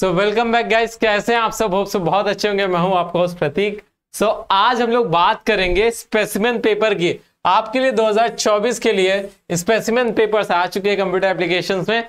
So welcome back guys कैसे हैं आप सब होप सो बहुत अच्छे होंगे मैं हूं आपका होस्ट प्रतीक सो so, आज हम लोग बात करेंगे स्पेसिमेन पेपर की आपके लिए 2024 के लिए स्पेसिमेन पेपर आ चुके हैं कंप्यूटर एप्लीकेशंस में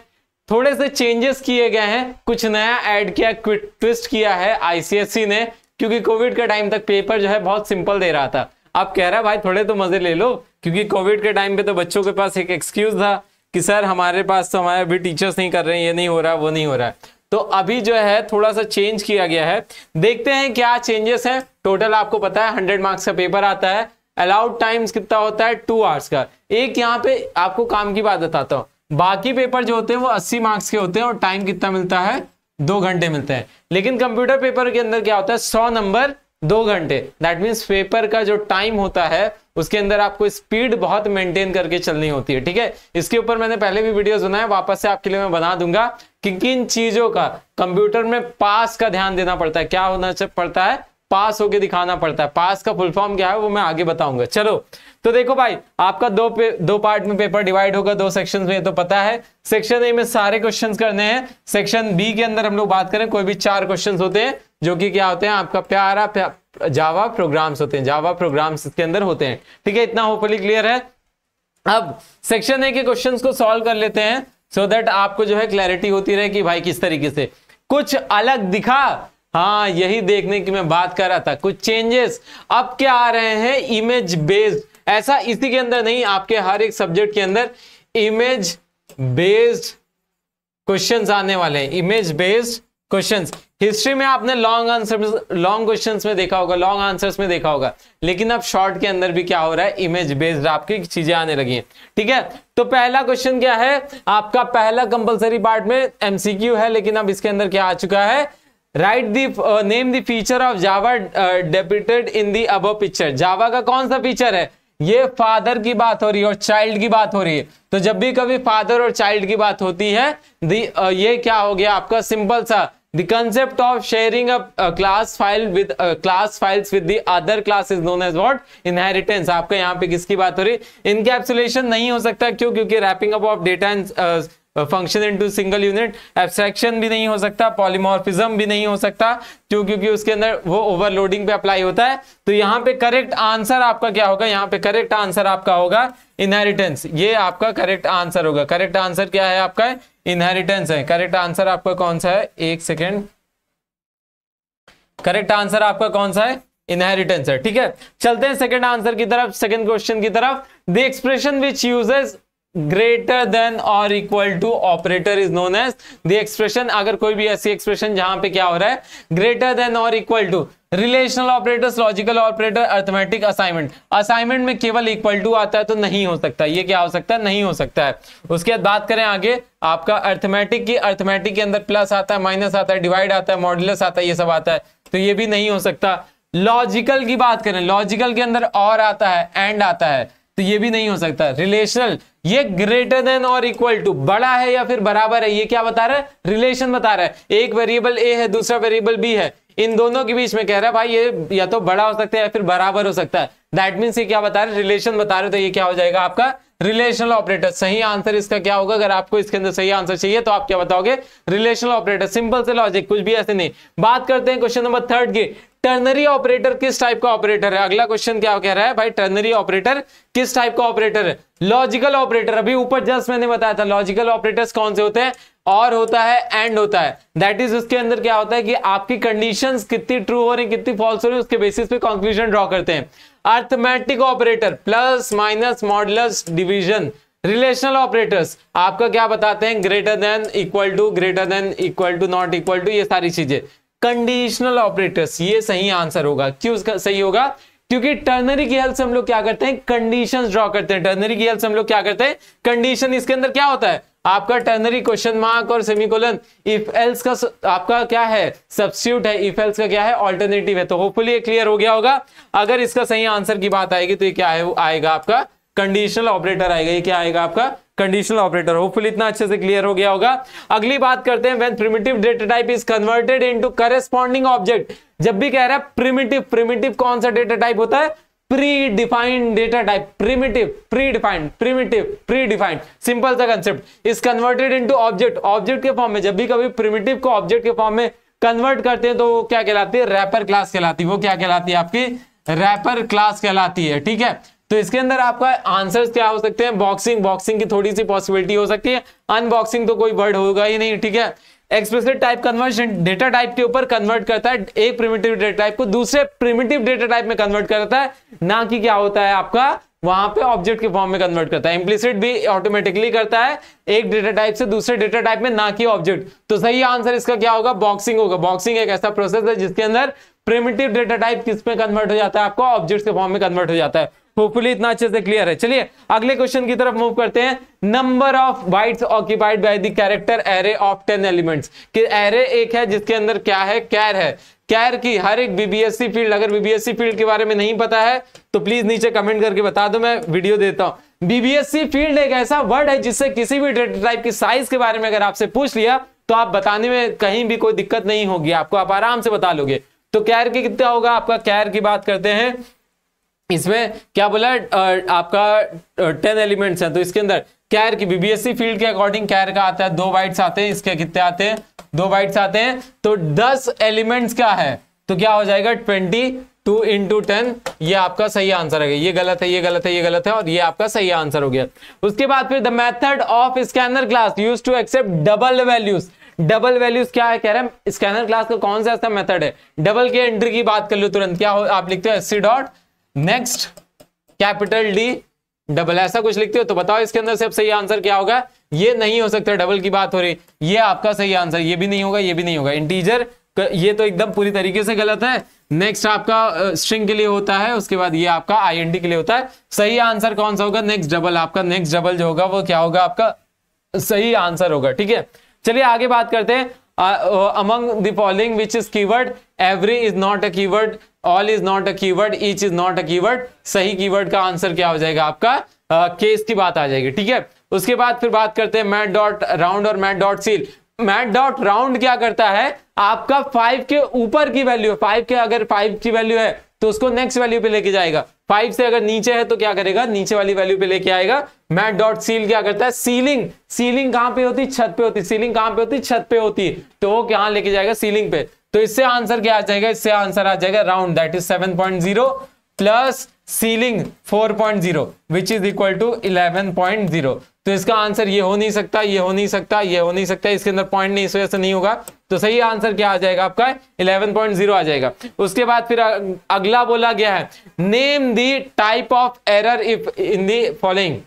थोड़े से चेंजेस किए गए हैं कुछ नया ऐड किया ट्विस्ट किया है आईसीएससी ने क्योंकि कोविड के टाइम तक पेपर जो है बहुत सिंपल दे रहा था आप कह रहे हैं भाई थोड़े तो मजे ले लो क्योंकि कोविड के टाइम पे तो बच्चों के पास एक एक्सक्यूज था कि सर हमारे पास तो हमारे अभी टीचर्स नहीं कर रहे हैं ये नहीं हो रहा वो नहीं हो रहा है तो अभी जो है थोड़ा सा चेंज किया गया है देखते हैं क्या चेंजेस हैं टोटल आपको पता है हंड्रेड मार्क्स का पेपर आता है अलाउड टाइम्स कितना होता है टू आवर्स का एक यहाँ पे आपको काम की बात बताता हूँ बाकी पेपर जो होते हैं वो अस्सी मार्क्स के होते हैं और टाइम कितना मिलता है दो घंटे मिलते हैं लेकिन कंप्यूटर पेपर के अंदर क्या होता है सौ नंबर दो घंटे दैट मीन्स पेपर का जो टाइम होता है उसके अंदर आपको स्पीड बहुत मेंटेन करके चलनी होती है ठीक है इसके ऊपर मैंने पहले भी वीडियो सुना है वापस से आपके लिए मैं बना दूंगा कि किन चीजों का कंप्यूटर में पास का ध्यान देना पड़ता है क्या होना पड़ता है पास होके दिखाना पड़ता है पास का फुल फॉर्म क्या है वो मैं आगे बताऊंगा चलो तो देखो भाई आपका दो पे, दो पार्ट में पेपर डिवाइड होगा दो सेक्शन में तो पता है सेक्शन ए में सारे क्वेश्चंस करने हैं सेक्शन बी के अंदर हम लोग बात करें कोई भी चार क्वेश्चंस होते हैं जो कि क्या होते हैं आपका प्यारा प्या, जावा प्रोग्राम्स होते हैं जावा प्रोग्राम्स के अंदर होते हैं ठीक है इतना होपली क्लियर है अब सेक्शन ए के क्वेश्चन को सॉल्व कर लेते हैं सो so दैट आपको जो है क्लैरिटी होती रहे कि भाई किस तरीके से कुछ अलग दिखा हाँ यही देखने की मैं बात कर रहा था कुछ चेंजेस अब क्या आ रहे हैं इमेज बेस्ड ऐसा इसी के अंदर नहीं आपके हर एक सब्जेक्ट के अंदर इमेज बेस्ड क्वेश्चंस आने वाले हैं इमेज बेस्ड क्वेश्चंस हिस्ट्री में आपने लॉन्ग आंसर लॉन्ग क्वेश्चन में देखा होगा लॉन्ग आंसर्स में देखा होगा लेकिन अब शॉर्ट के अंदर भी क्या हो रहा है इमेज बेस्ड आपकी चीजें आने लगी हैं ठीक है तो पहला क्वेश्चन क्या है आपका पहला कंपलसरी पार्ट में एमसीक्यू है लेकिन अब इसके अंदर क्या आ चुका है right the name the feature of Java depicted in the above picture जावा का कौन सा फीचर है ये फादर की बात हो रही है और चाइल्ड की बात हो रही है तो जब भी कभी फादर और चाइल्ड की बात होती है दी, uh, ये क्या हो गया आपका सिंपल सा The concept of sharing a, a class file with uh, class files with the other class is known as what? Inheritance. आपका यहाँ पे किसकी बात हो रही है इनकेप्सुलेशन नहीं हो सकता क्यों क्योंकि wrapping up of data and function into single unit abstraction भी नहीं हो सकता पॉलीमॉर्फिज्म भी नहीं हो सकता क्यों क्योंकि उसके अंदर वो ओवरलोडिंग पे अप्लाई होता है तो यहाँ पे करेक्ट आंसर आपका क्या होगा यहाँ पे करेक्ट आंसर आपका होगा इनहेरिटेंस ये आपका करेक्ट आंसर होगा करेक्ट आंसर क्या है आपका इनहेरिटेंस है करेक्ट आंसर आपका कौन सा है एक सेकेंड करेक्ट आंसर आपका कौन सा है इनहेरिटेंस है ठीक है चलते हैं सेकंड आंसर की तरफ सेकंड क्वेश्चन की तरफ the expression which uses greater than और equal to operator is known as the expression अगर कोई भी ऐसी एक्सप्रेशन जहां पे क्या हो रहा है ग्रेटर देन और equal to relational operators logical operator arithmetic assignment assignment में केवल इक्वल टू आता है तो नहीं हो सकता ये क्या हो सकता है नहीं हो सकता है उसके बाद बात करें आगे आपका अर्थमेटिक की अर्थमेटिक के अंदर प्लस आता है माइनस आता है डिवाइड आता है मॉडुलस आता है ये सब आता है तो ये भी नहीं हो सकता लॉजिकल की बात करें लॉजिकल के अंदर और आता है एंड आता है तो ये भी नहीं हो सकता रिलेशनल ये ग्रेटर देन और इक्वल टू बड़ा है या फिर बराबर है ये क्या बता रहा है रिलेशन बता रहा है एक वेरिएबल ए है दूसरा वेरिएबल बी है इन दोनों के बीच में कह रहा है भाई ये या तो बड़ा हो सकता है या फिर बराबर हो सकता है दैट मीन्स ये क्या बता रहे रिलेशन बता रहे तो ये क्या हो जाएगा आपका रिलेशनल ऑपरेटर सही आंसर इसका क्या होगा अगर आपको इसके अंदर सही आंसर चाहिए तो आप क्या बताओगे रिलेशनल ऑपरेटर सिंपल से लॉजिक कुछ भी ऐसे नहीं बात करते हैं क्वेश्चन नंबर थर्ड की टर्नरी ऑपरेटर किस टाइप का ऑपरेटर है अगला क्वेश्चन क्या कह रहा है भाई टर्नरी ऑपरेटर किस टाइप का ऑपरेटर है लॉजिकल ऑपरेटर अभी ऊपर जस्ट मैंने बताया था लॉजिकल ऑपरेटर्स कौन से होते हैं और होता है एंड होता है दैट इज उसके अंदर क्या होता है कि आपकी कंडीशन कितनी ट्रू हो रही कितनी फॉल्स हो रही उसके बेसिस पे कंक्लूजन ड्रॉ करते हैं arithmetic operator plus minus modulus division relational operators आपका क्या बताते हैं greater than equal to greater than equal to not equal to ये सारी चीजें कंडीशनल ऑपरेटर्स ये सही आंसर होगा क्यों उसका सही होगा क्योंकि टर्नरी की हेल्प से हम लोग क्या करते हैं कंडीशन ड्रॉ करते हैं टर्नरी की हेल्प से हम लोग क्या करते हैं कंडीशन इसके अंदर क्या होता है आपका टर्नरी क्वेश्चन मार्क और सेमीकोलन इफ एल्स का आपका क्या है सब्स्यूट है इफ एल्स का क्या है ऑल्टरनेटिव है तो होपफुली ये क्लियर हो गया होगा अगर इसका सही आंसर की बात आएगी तो ये क्या आएगा आपका कंडीशनल ऑपरेटर आएगा ये क्या आएगा आपका कंडीशनल ऑपरेटर होपफुल इतना अच्छे से क्लियर हो गया होगा अगली बात करते हैं when primitive data type is converted into corresponding object जब भी कह रहा है प्रिमिटिव प्रिमिटिव कौन सा डेटा टाइप होता है predefined data type primitive predefined primitive predefined simple सा concept is converted into object object के फॉर्म में जब भी कभी प्रिमिटिव को ऑब्जेक्ट के फॉर्म में कन्वर्ट करते हैं तो वो क्या कहलाती है रैपर क्लास कहलाती है वो क्या कहलाती है आपकी रैपर क्लास कहलाती है ठीक है तो इसके अंदर आपका आंसर क्या हो सकते हैं बॉक्सिंग बॉक्सिंग की थोड़ी सी पॉसिबिलिटी हो सकती है अनबॉक्सिंग तो कोई वर्ड होगा ही नहीं ठीक है expressive type conversion data type के ऊपर कन्वर्ट करता है एक प्रिमेटिव डेटा टाइप को दूसरे प्रिमेटिव डेटा टाइप में कन्वर्ट करता है ना कि क्या होता है आपका वहां पे ऑब्जेक्ट के फॉर्म में कन्वर्ट करता है इम्प्लीसिट भी ऑटोमेटिकली करता है एक डेटा टाइप से दूसरे डेटा टाइप में ना कि ऑब्जेक्ट तो सही आंसर इसका क्या होगा बॉक्सिंग होगा बॉक्सिंग एक ऐसा प्रोसेस है जिसके अंदर प्रिमिटिव डेटा टाइप किस में कन्वर्ट हो जाता है आपको ऑब्जेक्ट के फॉर्म में कन्वर्ट हो जाता है होपफुली इतना अच्छे से क्लियर है चलिए अगले क्वेश्चन की तरफ मूव करते हैं number of bytes occupied by the character array of ten elements कि एरे एक है जिसके अंदर क्या है कैर है कैर की हर एक बीबीएससी फील्ड अगर बीबीएससी फील्ड के बारे में नहीं पता है तो प्लीज नीचे कमेंट करके बता दो मैं वीडियो देता हूं बीबीएससी फील्ड एक ऐसा वर्ड है जिससे किसी भी डेटा टाइप की साइज के बारे में अगर आपसे पूछ लिया तो आप बताने में कहीं भी कोई दिक्कत नहीं होगी आपको आप आराम से बता लोगे तो कैर की कितना होगा आपका कैर की बात करते हैं इसमें क्या बोला आपका टेन एलिमेंट्स हैं तो इसके अंदर कैर की बीबीएससी फील्ड के अकॉर्डिंग कैर का आता है दो बाइट्स आते हैं इसके कितने आते हैं दो बाइट्स आते हैं तो दस एलिमेंट्स क्या है तो क्या हो जाएगा ट्वेंटी टू इंटू टेन ये आपका सही आंसर है ये गलत है ये गलत है ये गलत है और ये आपका सही आंसर हो गया उसके बाद फिर the method of scanner class use to accept double values double values क्या है कह रहे हैं स्कैनर क्लास का कौन सा ऐसा मेथड है डबल के एंट्री की बात कर लो तुरंत क्या हो आप लिखते हो S C dot next capital D double ऐसा कुछ लिखते हो तो बताओ इसके अंदर से अब सही आंसर क्या होगा ये नहीं हो सकता डबल की बात हो रही ये आपका सही आंसर ये भी नहीं होगा ये भी नहीं होगा इंटीजर ये तो एकदम पूरी तरीके से गलत है नेक्स्ट आपका स्ट्रिंग के लिए होता है उसके बाद ये आपका आईएनडी के लिए होता है सही आंसर कौन सा होगा नेक्स्ट डबल आपका नेक्स्ट डबल जो होगा वो क्या होगा आपका सही आंसर होगा ठीक है चलिए आगे बात करते हैं among the following which is keyword every is not a keyword all is not a keyword each is not a keyword सही कीवर्ड का आंसर क्या हो जाएगा आपका केस की बात आ जाएगी ठीक है उसके बाद फिर बात करते हैं मैट डॉट राउंड और math dot ceil math dot round क्या करता है आपका फाइव के ऊपर की वैल्यू फाइव के अगर फाइव की वैल्यू है तो उसको नेक्स्ट वैल्यू पे लेके जाएगा फाइव से अगर नीचे है तो क्या करेगा नीचे वाली वैल्यू पे लेके आएगा मैट डॉट सील क्या करता है सीलिंग सीलिंग कहां पे होती छत पे होती सीलिंग कहां पे होती छत पे होती तो वो क्या लेके जाएगा सीलिंग पे तो इससे आंसर क्या आ जाएगा इससे आंसर आ जाएगा round that is zero plus ceiling zero which is equal to zero तो इसका आंसर ये हो नहीं सकता ये हो नहीं सकता ये हो नहीं सकता इसके अंदर पॉइंट नहीं इस वजह से नहीं होगा तो सही आंसर क्या आ जाएगा आपका इलेवन पॉइंट जीरो आ जाएगा उसके बाद फिर अगला बोला गया है name the type of error if in the following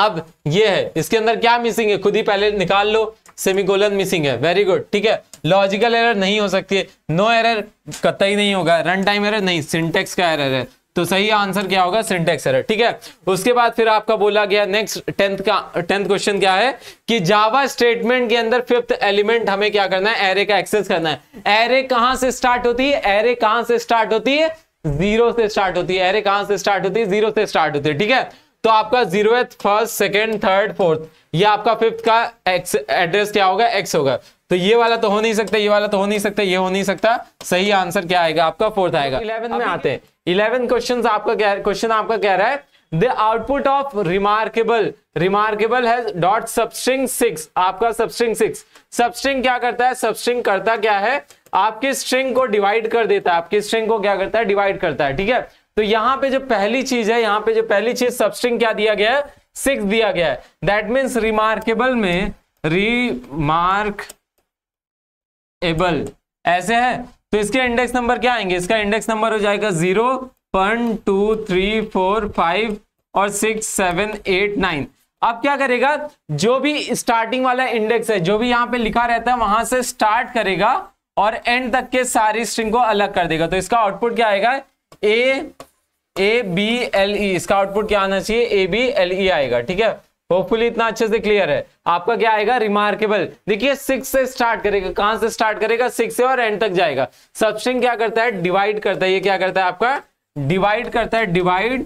अब ये है इसके अंदर क्या मिसिंग है खुद ही पहले निकाल लो सेमिकोलन मिसिंग है वेरी गुड ठीक है लॉजिकल एरर नहीं हो सकती है नो एरर कतई नहीं होगा रन टाइम एरर नहीं सिंटेक्स का एरर है तो सही आंसर क्या होगा सिंटेक्स एरर ठीक है उसके बाद फिर आपका बोला गया नेक्स्ट टेंथ का टेंथ क्वेश्चन क्या है कि जावा स्टेटमेंट के अंदर फिफ्थ एलिमेंट हमें क्या करना है एरे का एक्सेस करना है एरे कहां से स्टार्ट होती है एरे कहां से स्टार्ट होती है जीरो से स्टार्ट होती है एरे कहां से स्टार्ट होती है जीरो से स्टार्ट होती है ठीक है तो आपका zero first second third fourth ये आपका फिफ्थ का एक्स एड्रेस क्या होगा एक्स होगा तो ये वाला तो हो नहीं सकता ये वाला तो हो नहीं सकता ये हो नहीं सकता सही आंसर क्या आएगा आपका फोर्थ आएगा इलेवन में आते हैं इलेवन क्वेश्चन आपका क्या क्वेश्चन आपका कह रहा है the output of remarkable remarkable है डॉट सबस्ट्रिंग सिक्स आपका सबस्ट्रिंग सिक्स सबस्ट्रिंग क्या करता है सबस्ट्रिंग करता क्या है आपकी स्ट्रिंग को डिवाइड कर देता है आपकी स्ट्रिंग को क्या करता है डिवाइड करता है ठीक है तो यहां पे जो पहली चीज है यहां पे जो पहली चीज सबस्ट्रिंग क्या दिया गया है सिक्स दिया गया है दैट मीन्स रिमार्केबल में रिमार्क एबल ऐसे है तो इसके इंडेक्स नंबर क्या आएंगे इसका इंडेक्स नंबर हो जाएगा zero one two three four five और सिक्स सेवन एट नाइन अब क्या करेगा जो भी स्टार्टिंग वाला इंडेक्स है जो भी यहां पे लिखा रहता है वहां से स्टार्ट करेगा और एंड तक के सारी स्ट्रिंग को अलग कर देगा तो इसका आउटपुट क्या आएगा ए ए बी एल ई इसका आउटपुट क्या आना चाहिए ए बी एल ई आएगा ठीक है होपफुली इतना अच्छे से क्लियर है आपका क्या आएगा रिमार्केबल देखिए सिक्स से स्टार्ट करेगा कहां से स्टार्ट करेगा सिक्स से और एंड तक जाएगा सबस्ट्रिंग क्या करता है डिवाइड करता है ये क्या करता है आपका डिवाइड करता है डिवाइड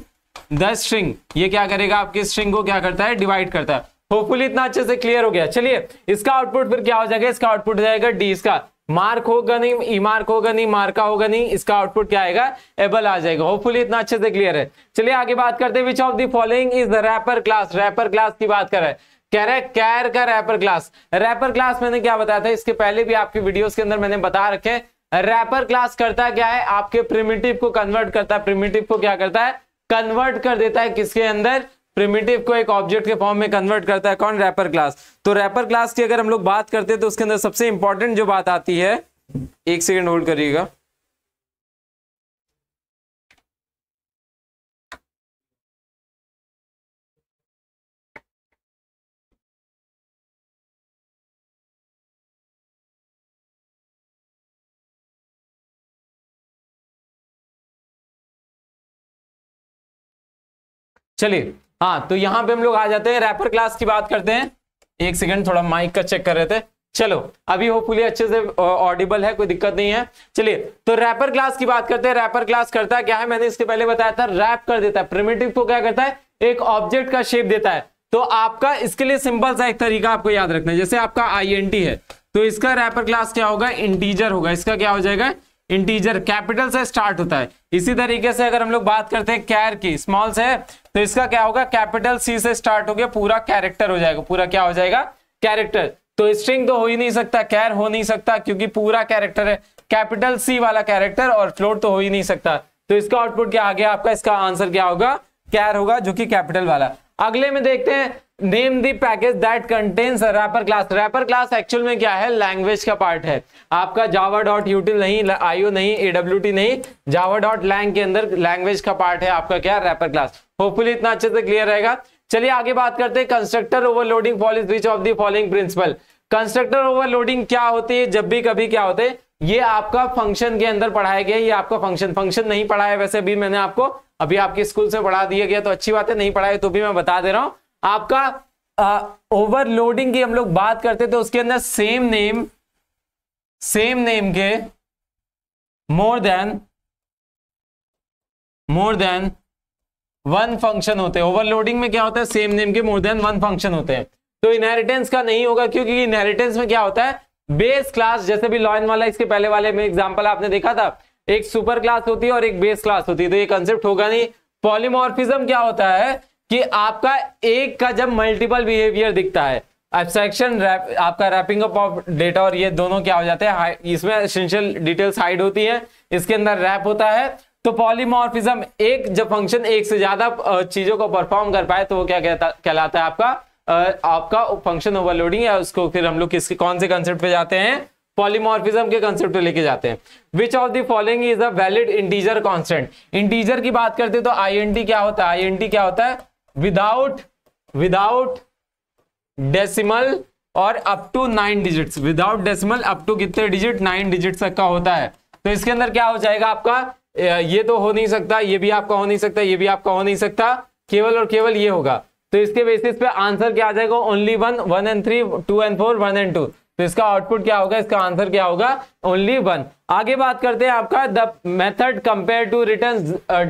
द स्ट्रिंग ये क्या करेगा आपकी स्ट्रिंग को क्या करता है डिवाइड करता है होपफुली इतना अच्छे से क्लियर हो गया चलिए इसका आउटपुट फिर क्या हो जाएगा इसका आउटपुट हो जाएगा डी इसका मार्क होगा नहीं ई मार्क होगा नहीं मार्का होगा नहीं इसका आउटपुट क्या आएगा एबल आ जाएगा होपफुली इतना अच्छे से क्लियर है चलिए आगे बात करते हैं which of the following is the wrapper class wrapper class की बात करें कह रहे कैर का रैपर क्लास रैपर क्लास मैंने क्या बताया था इसके पहले भी आपकी वीडियोस के अंदर मैंने बता रखे रैपर क्लास करता क्या है आपके प्रिमिटिव को कन्वर्ट करता है प्रिमिटिव को क्या करता है कन्वर्ट कर देता है किसके अंदर प्रिमिटिव को एक ऑब्जेक्ट के फॉर्म में कन्वर्ट करता है कौन रैपर क्लास तो रैपर क्लास की अगर हम लोग बात करते हैं तो उसके अंदर सबसे इंपॉर्टेंट जो बात आती है एक सेकेंड होल्ड करिएगा चलिए हाँ तो यहां पे हम लोग आ जाते हैं रैपर क्लास की बात करते हैं एक सेकंड थोड़ा माइक का चेक कर रहे थे चलो अभी होपफुली अच्छे से ऑडिबल है कोई दिक्कत नहीं है चलिए तो रैपर क्लास की बात करते हैं रैपर क्लास करता है क्या है मैंने इसके पहले बताया था रैप कर देता है प्रिमेटिव को क्या करता है एक ऑब्जेक्ट का शेप देता है तो आपका इसके लिए सिंपल सा एक तरीका आपको याद रखना है जैसे आपका आई है तो इसका रैपर क्लास क्या होगा इंटीजर होगा इसका क्या हो जाएगा इंटीजर कैपिटल से स्टार्ट होता है इसी तरीके से अगर हम लोग बात करते हैं कैर की स्मॉल से तो इसका क्या होगा कैपिटल सी से स्टार्ट हो गया पूरा कैरेक्टर हो जाएगा पूरा क्या हो जाएगा कैरेक्टर तो स्ट्रिंग तो हो ही नहीं सकता कैर हो नहीं सकता क्योंकि पूरा कैरेक्टर है कैपिटल सी वाला कैरेक्टर और फ्लोट तो हो ही नहीं सकता तो इसका आउटपुट क्या आ गया आपका इसका आंसर क्या होगा कैर होगा जो कि कैपिटल वाला अगले में देखते हैं name the package that contains wrapper class wrapper class actual में क्या है लैंग्वेज का पार्ट है आपका जावा डॉट यूटिल नहीं आईओ नहीं एडब्ल्यू टी नहीं जावा डॉट लैंग के अंदर लैंग्वेज का पार्ट है आपका क्या रैपर क्लास होपफुल इतना अच्छे से क्लियर रहेगा चलिए आगे बात करते हैं constructor overloading follows which of the following principle constructor overloading क्या होती है जब भी कभी क्या होते हैं ये आपका फंक्शन के अंदर पढ़ाया गया ये आपका फंक्शन फंक्शन नहीं पढ़ाया वैसे भी मैंने आपको अभी आपके स्कूल से पढ़ा दिया गया तो अच्छी बात है नहीं पढ़ाया तो भी मैं बता दे रहा हूँ आपका ओवरलोडिंग की हम लोग बात करते तो उसके अंदर सेम नेम सेम नेम के more than more than one function होते हैं ओवरलोडिंग में क्या होता है सेम नेम के मोर देन वन फंक्शन होते हैं तो इनहेरिटेंस का नहीं होगा क्योंकि इनहेरिटेंस में क्या होता है बेस क्लास जैसे भी लॉइन वाला इसके पहले वाले में एग्जांपल आपने देखा था एक सुपर क्लास होती है और एक बेस क्लास होती है तो ये कंसेप्ट होगा नहीं पॉलीमोर्फिज्म क्या होता है कि आपका एक का जब मल्टीपल बिहेवियर दिखता है एब्स्ट्रैक्शन रैप, आपका रैपिंग अप ऑफ डेटा और ये दोनों क्या हो जाते हैं इसमें एसेंशियल डिटेल्स हाइड होती है इसके अंदर रैप होता है तो पॉलीमॉर्फिज्म एक जब फंक्शन एक से ज्यादा चीजों को परफॉर्म कर पाए तो वो क्या कहता कहलाता है आपका आपका फंक्शन ओवरलोडिंग है उसको फिर हम लोग किस कौन से कंसेप्ट पे जाते हैं पॉलीमॉर्फिज्म के कंसेप्ट लेके जाते हैं which of the following is a valid integer constant integer की बात करते हैं तो आई क्या होता है आई क्या होता है विदाउट विदाउट डेसिमल और up to nine digits without decimal up to कितने डिजिट नाइन डिजिट तक का होता है तो इसके अंदर क्या हो जाएगा आपका ये तो हो नहीं सकता ये भी आपका हो नहीं सकता ये भी आपका हो नहीं सकता केवल और केवल ये होगा तो इसके बेसिस पे आंसर क्या आ जाएगा only one one and three two and four one and two तो इसका आउटपुट क्या होगा इसका आंसर क्या होगा ओनली वन आगे बात करते हैं आपका the method compare to return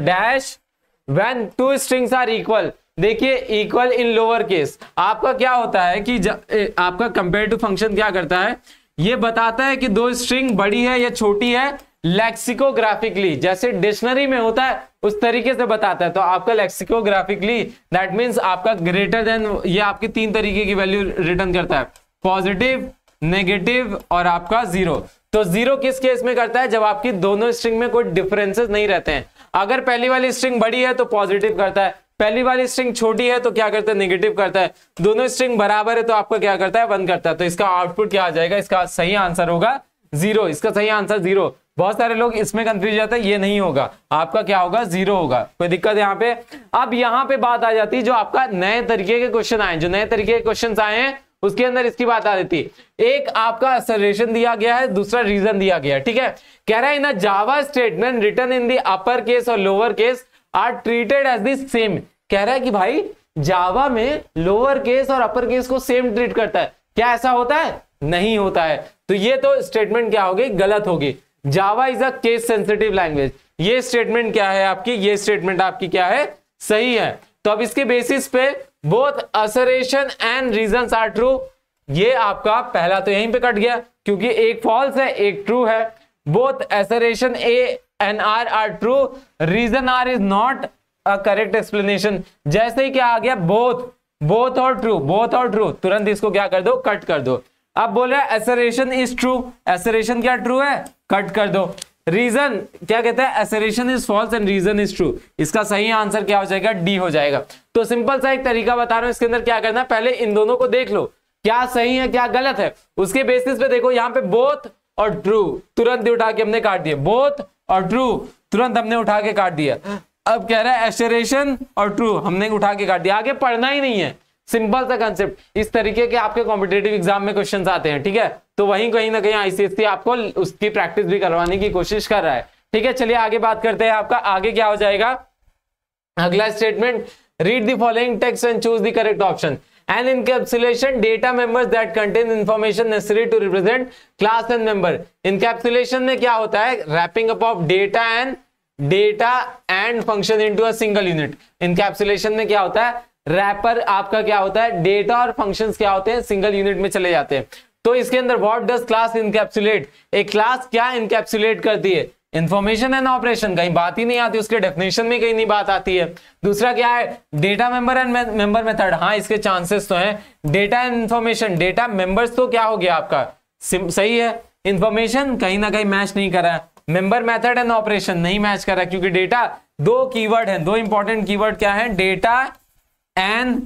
dash when two strings are equal देखिए इक्वल इन लोअर केस आपका क्या होता है कि आपका कंपेयर टू फंक्शन क्या करता है ये बताता है कि दो स्ट्रिंग बड़ी है या छोटी है लेक्सिकोग्राफिकली जैसे डिक्शनरी में होता है उस तरीके से बताता है तो आपका लेक्सिकोग्राफिकली दैट मीन्स आपका ग्रेटर देन ये आपकी तीन तरीके की वैल्यू रिटर्न करता है पॉजिटिव नेगेटिव और आपका जीरो तो जीरो किस केस में करता है जब आपकी दोनों स्ट्रिंग में कोई डिफरेंसेस नहीं रहते हैं अगर पहली वाली स्ट्रिंग बड़ी है तो पॉजिटिव करता है पहली वाली स्ट्रिंग छोटी है तो क्या करता है निगेटिव करता है दोनों स्ट्रिंग बराबर है तो आपका क्या करता है वन करता है तो इसका आउटपुट क्या आ जाएगा इसका सही आंसर होगा जीरो इसका सही आंसर जीरो बहुत सारे लोग इसमें कंफ्यूज जाते हैं ये नहीं होगा आपका क्या होगा जीरो होगा कोई दिक्कत यहाँ पे अब यहाँ पे बात आ जाती है जो आपका नए तरीके के क्वेश्चन आए जो नए तरीके के क्वेश्चन आए हैं उसके अंदर इसकी बात आ जाती है एक आपका असरेशन दिया गया है दूसरा रीजन दिया गया है ठीक है कह रहा है ना Java statement return in the upper case और lower case are treated as the same कह रहा है कि भाई जावा में लोअर केस और अपर केस को सेम ट्रीट करता है क्या ऐसा होता है नहीं होता है तो ये तो स्टेटमेंट क्या होगी गलत होगी Java is a case sensitive language ये स्टेटमेंट क्या है आपकी ये स्टेटमेंट आपकी क्या है सही है तो अब इसके बेसिस पे both assertion and reason are true ये आपका पहला तो यहीं पे कट गया क्योंकि एक फॉल्स है एक ट्रू है both assertion A and R are true reason R is not a correct explanation जैसे ही क्या आ गया both both are true both are true तुरंत इसको क्या कर दो कट कर दो अब बोल रहा है एसरेशन इज ट्रू एसरेशन क्या ट्रू है कट कर दो रीजन क्या कहता है assertion is false and reason is true इसका सही आंसर क्या हो जाएगा डी हो जाएगा तो सिंपल सा एक तरीका बता रहा हूं इसके अंदर क्या करना है पहले इन दोनों को देख लो क्या सही है क्या गलत है उसके बेसिस पे देखो यहां पे बोथ और ट्रू तुरंत उठा के हमने काट दिए बोथ और ट्रू तुरंत हमने उठा के काट दिया अब कह रहा है एसरेशन और ट्रू हमने उठा के काट दिया आगे पढ़ना ही नहीं है सिंपल सा कंसेप्ट इस तरीके के आपके कॉम्पिटेटिव एग्जाम में क्वेश्चन आते हैं ठीक है तो वहीं कहीं ना कहीं आईसीएससी आपको उसकी प्रैक्टिस भी करवाने की कोशिश कर रहा है ठीक है चलिए आगे बात करते हैं आपका आगे क्या हो जाएगा अगला statement read the following text and choose the correct option and encapsulation data members that contain information necessary to represent class and member encapsulation में क्या होता है wrapping up of data and data and function into a single unit encapsulation में क्या होता है wrapper आपका क्या होता है डेटा और फंक्शंस क्या होते हैं सिंगल यूनिट में चले जाते हैं तो इसके अंदर व्हाट डज क्लास इनकेप्सुलेट एक क्लास क्या इनकेप्सुलेट करती है इंफॉर्मेशन एंड ऑपरेशन कहीं बात ही नहीं आती उसके डेफिनेशन में कहीं नहीं बात आती है दूसरा क्या है data member and member method हाँ इसके चांसेस तो हैं data and information data members तो क्या हो गया आपका सही है इंफॉर्मेशन कहीं ना कहीं मैच नहीं करा मेंबर मेथड एंड ऑपरेशन नहीं मैच करा क्योंकि डेटा दो कीवर्ड हैं दो इंपॉर्टेंट कीवर्ड क्या है डेटा एंड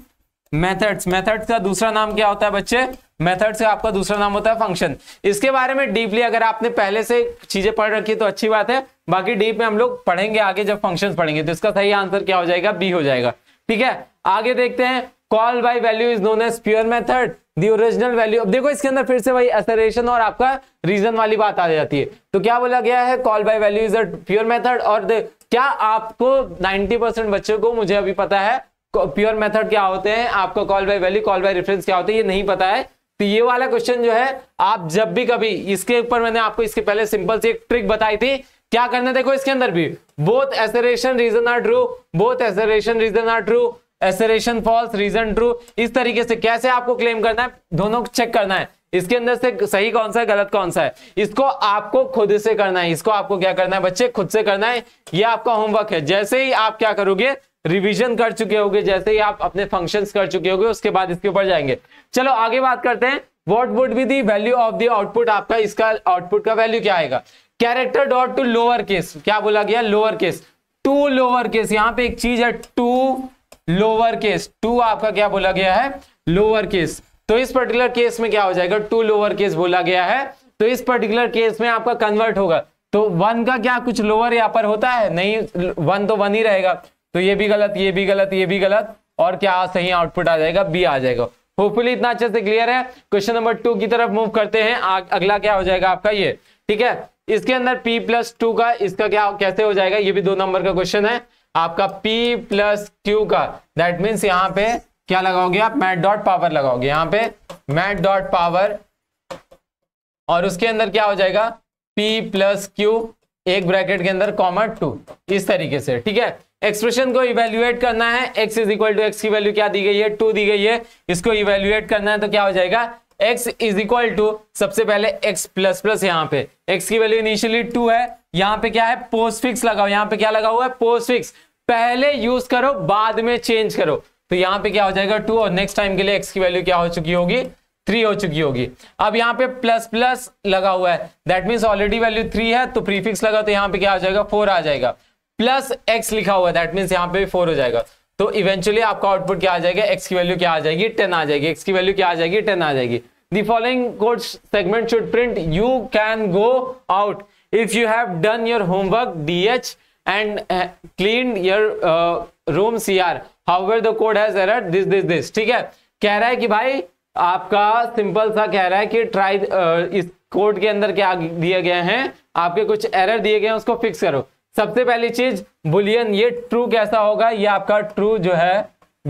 मेथड्स मेथड्स का दूसरा नाम क्या होता है बच्चे मेथड से आपका दूसरा नाम होता है फंक्शन इसके बारे में डीपली अगर आपने पहले से चीजें पढ़ रखी है तो अच्छी बात है बाकी डीप में हम लोग पढ़ेंगे आगे जब फंक्शन पढ़ेंगे तो इसका सही आंसर क्या हो जाएगा बी हो जाएगा ठीक है आगे देखते हैं call by value is known as pure method the original value अब देखो इसके अंदर फिर से वही असरेशन और आपका रीजन वाली बात आ जाती है तो क्या बोला गया है call by value is a pure method और क्या आपको नाइनटी परसेंट बच्चों को मुझे अभी पता है प्योर मेथड क्या होते हैं आपका call by value call by reference क्या होते हैं ये नहीं पता है तो ये वाला क्वेश्चन जो है आप जब भी कभी इसके ऊपर मैंने आपको इसके पहले सिंपल सी एक ट्रिक बताई थी क्या करना देखो इसके अंदर भी both assertion reason are true both assertion reason are true assertion false reason true इस तरीके से कैसे आपको क्लेम करना है दोनों को चेक करना है इसके अंदर से सही कौन सा है गलत कौन सा है इसको आपको खुद से करना है इसको आपको क्या करना है बच्चे खुद से करना है ये आपका होमवर्क है जैसे ही आप क्या करोगे रिवीजन कर चुके होंगे जैसे ही आप अपने फंक्शंस कर चुके होंगे उसके बाद इसके ऊपर जाएंगे चलो आगे बात करते हैं what would be the value of the output आपका इसका आउटपुट का वैल्यू क्या आएगा character dot to lower case क्या बोला गया lower case to lower case यहां पे एक चीज है टू लोअर केस टू आपका क्या बोला गया है लोअर केस तो इस पर्टिकुलर केस में क्या हो जाएगा टू लोअर केस बोला गया है तो इस पर्टिकुलर केस में आपका कन्वर्ट होगा तो वन का क्या कुछ लोअर यहाँ पर होता है नहीं वन तो वन ही रहेगा तो ये भी गलत ये भी गलत ये भी गलत और क्या सही आउटपुट आ जाएगा बी आ जाएगा होपफुली इतना अच्छे से क्लियर है क्वेश्चन नंबर टू की तरफ मूव करते हैं अगला क्या हो जाएगा आपका ये ठीक है इसके अंदर पी प्लस टू का इसका क्या कैसे हो जाएगा ये भी दो नंबर का क्वेश्चन है आपका पी प्लस क्यू का दैट मीन्स यहाँ पे क्या लगाओगे आप मैट डॉट पावर लगाओगे यहाँ पे मैट डॉट पावर और उसके अंदर क्या हो जाएगा पी प्लस क्यू एक ब्रैकेट के अंदर कॉमर टू इस तरीके से ठीक है एक्सप्रेशन को इवेल्युएट करना है X is equal to X की वैल्यू क्या दी गई है टू दी गई है इसको इवेल्युएट करना है तो क्या हो जाएगा x इज इक्वल टू सबसे पहले x प्लस प्लस यहाँ पे x की वैल्यू इनिशियली टू है यहाँ पे क्या है पोस्ट फिक्स लगाओ यहाँ पे क्या लगा हुआ है पोस्ट फिक्स पहले यूज करो बाद में चेंज करो तो यहाँ पे क्या हो जाएगा टू और नेक्स्ट टाइम के लिए एक्स की वैल्यू क्या हो चुकी होगी थ्री हो चुकी होगी अब यहाँ पे प्लस प्लस लगा हुआ है that means already value three है तो प्रीफिक्स लगा तो यहाँ पे क्या हो जाएगा फोर आ जाएगा प्लस एक्स लिखा हुआ दैट मीन्स यहाँ पे भी फोर हो जाएगा तो इवेंचुअली आपका आउटपुट क्या आ जाएगा एक्स की वैल्यू क्या आ जाएगी टेन आ जाएगी एक्स की वैल्यू क्या आ जाएगी टेन आ जाएगी the following code segment should print you can go out if you have done your homework dh and uh, cleaned your uh, room cr however the code has uh this this this ठीक है कह रहा है कि भाई आपका simple सा कह रहा है कि ट्राई uh, इस कोड के अंदर क्या दिए गए हैं आपके कुछ एरर दिए गए हैं उसको फिक्स करो सबसे पहली चीज बुलियन ये ट्रू कैसा होगा ये आपका ट्रू जो है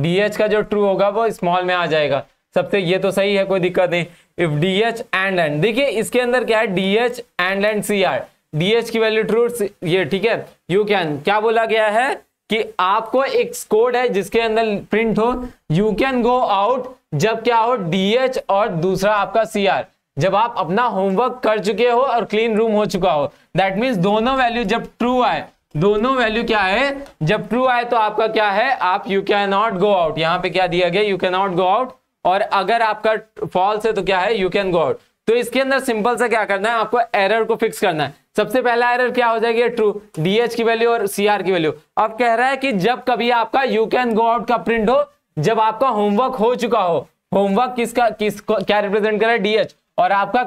डी का जो ट्रू होगा वो स्मॉल में आ जाएगा सबसे ये तो सही है कोई दिक्कत नहीं if D H and and देखिए इसके अंदर क्या है D H and and C R D H की वैल्यू ट्रू ये ठीक है यू कैन क्या बोला गया है कि आपको एक कोड है जिसके अंदर प्रिंट हो यू कैन गो आउट जब क्या हो डी एच और दूसरा आपका सी आर जब आप अपना होमवर्क कर चुके हो और क्लीन रूम हो चुका हो दैट मीन्स दोनों वैल्यू जब ट्रू आए दोनों वैल्यू क्या है जब ट्रू आए तो आपका क्या है आप you cannot go out यहाँ पे क्या दिया गया you cannot go out और अगर आपका फॉल्स है तो क्या है यू कैन गो आउट तो इसके अंदर सिंपल से क्या करना है आपको एरर को फिक्स करना है सबसे पहला एरर क्या हो जाएगी ट्रू डीएच की वैल्यू और सीआर की वैल्यू अब कह रहा है कि जब कभी आपका यू कैन गो आउट का प्रिंट हो जब आपका होमवर्क हो चुका हो होमवर्क किसका किस क्या रिप्रेजेंट कर रहा है डीएच और आपका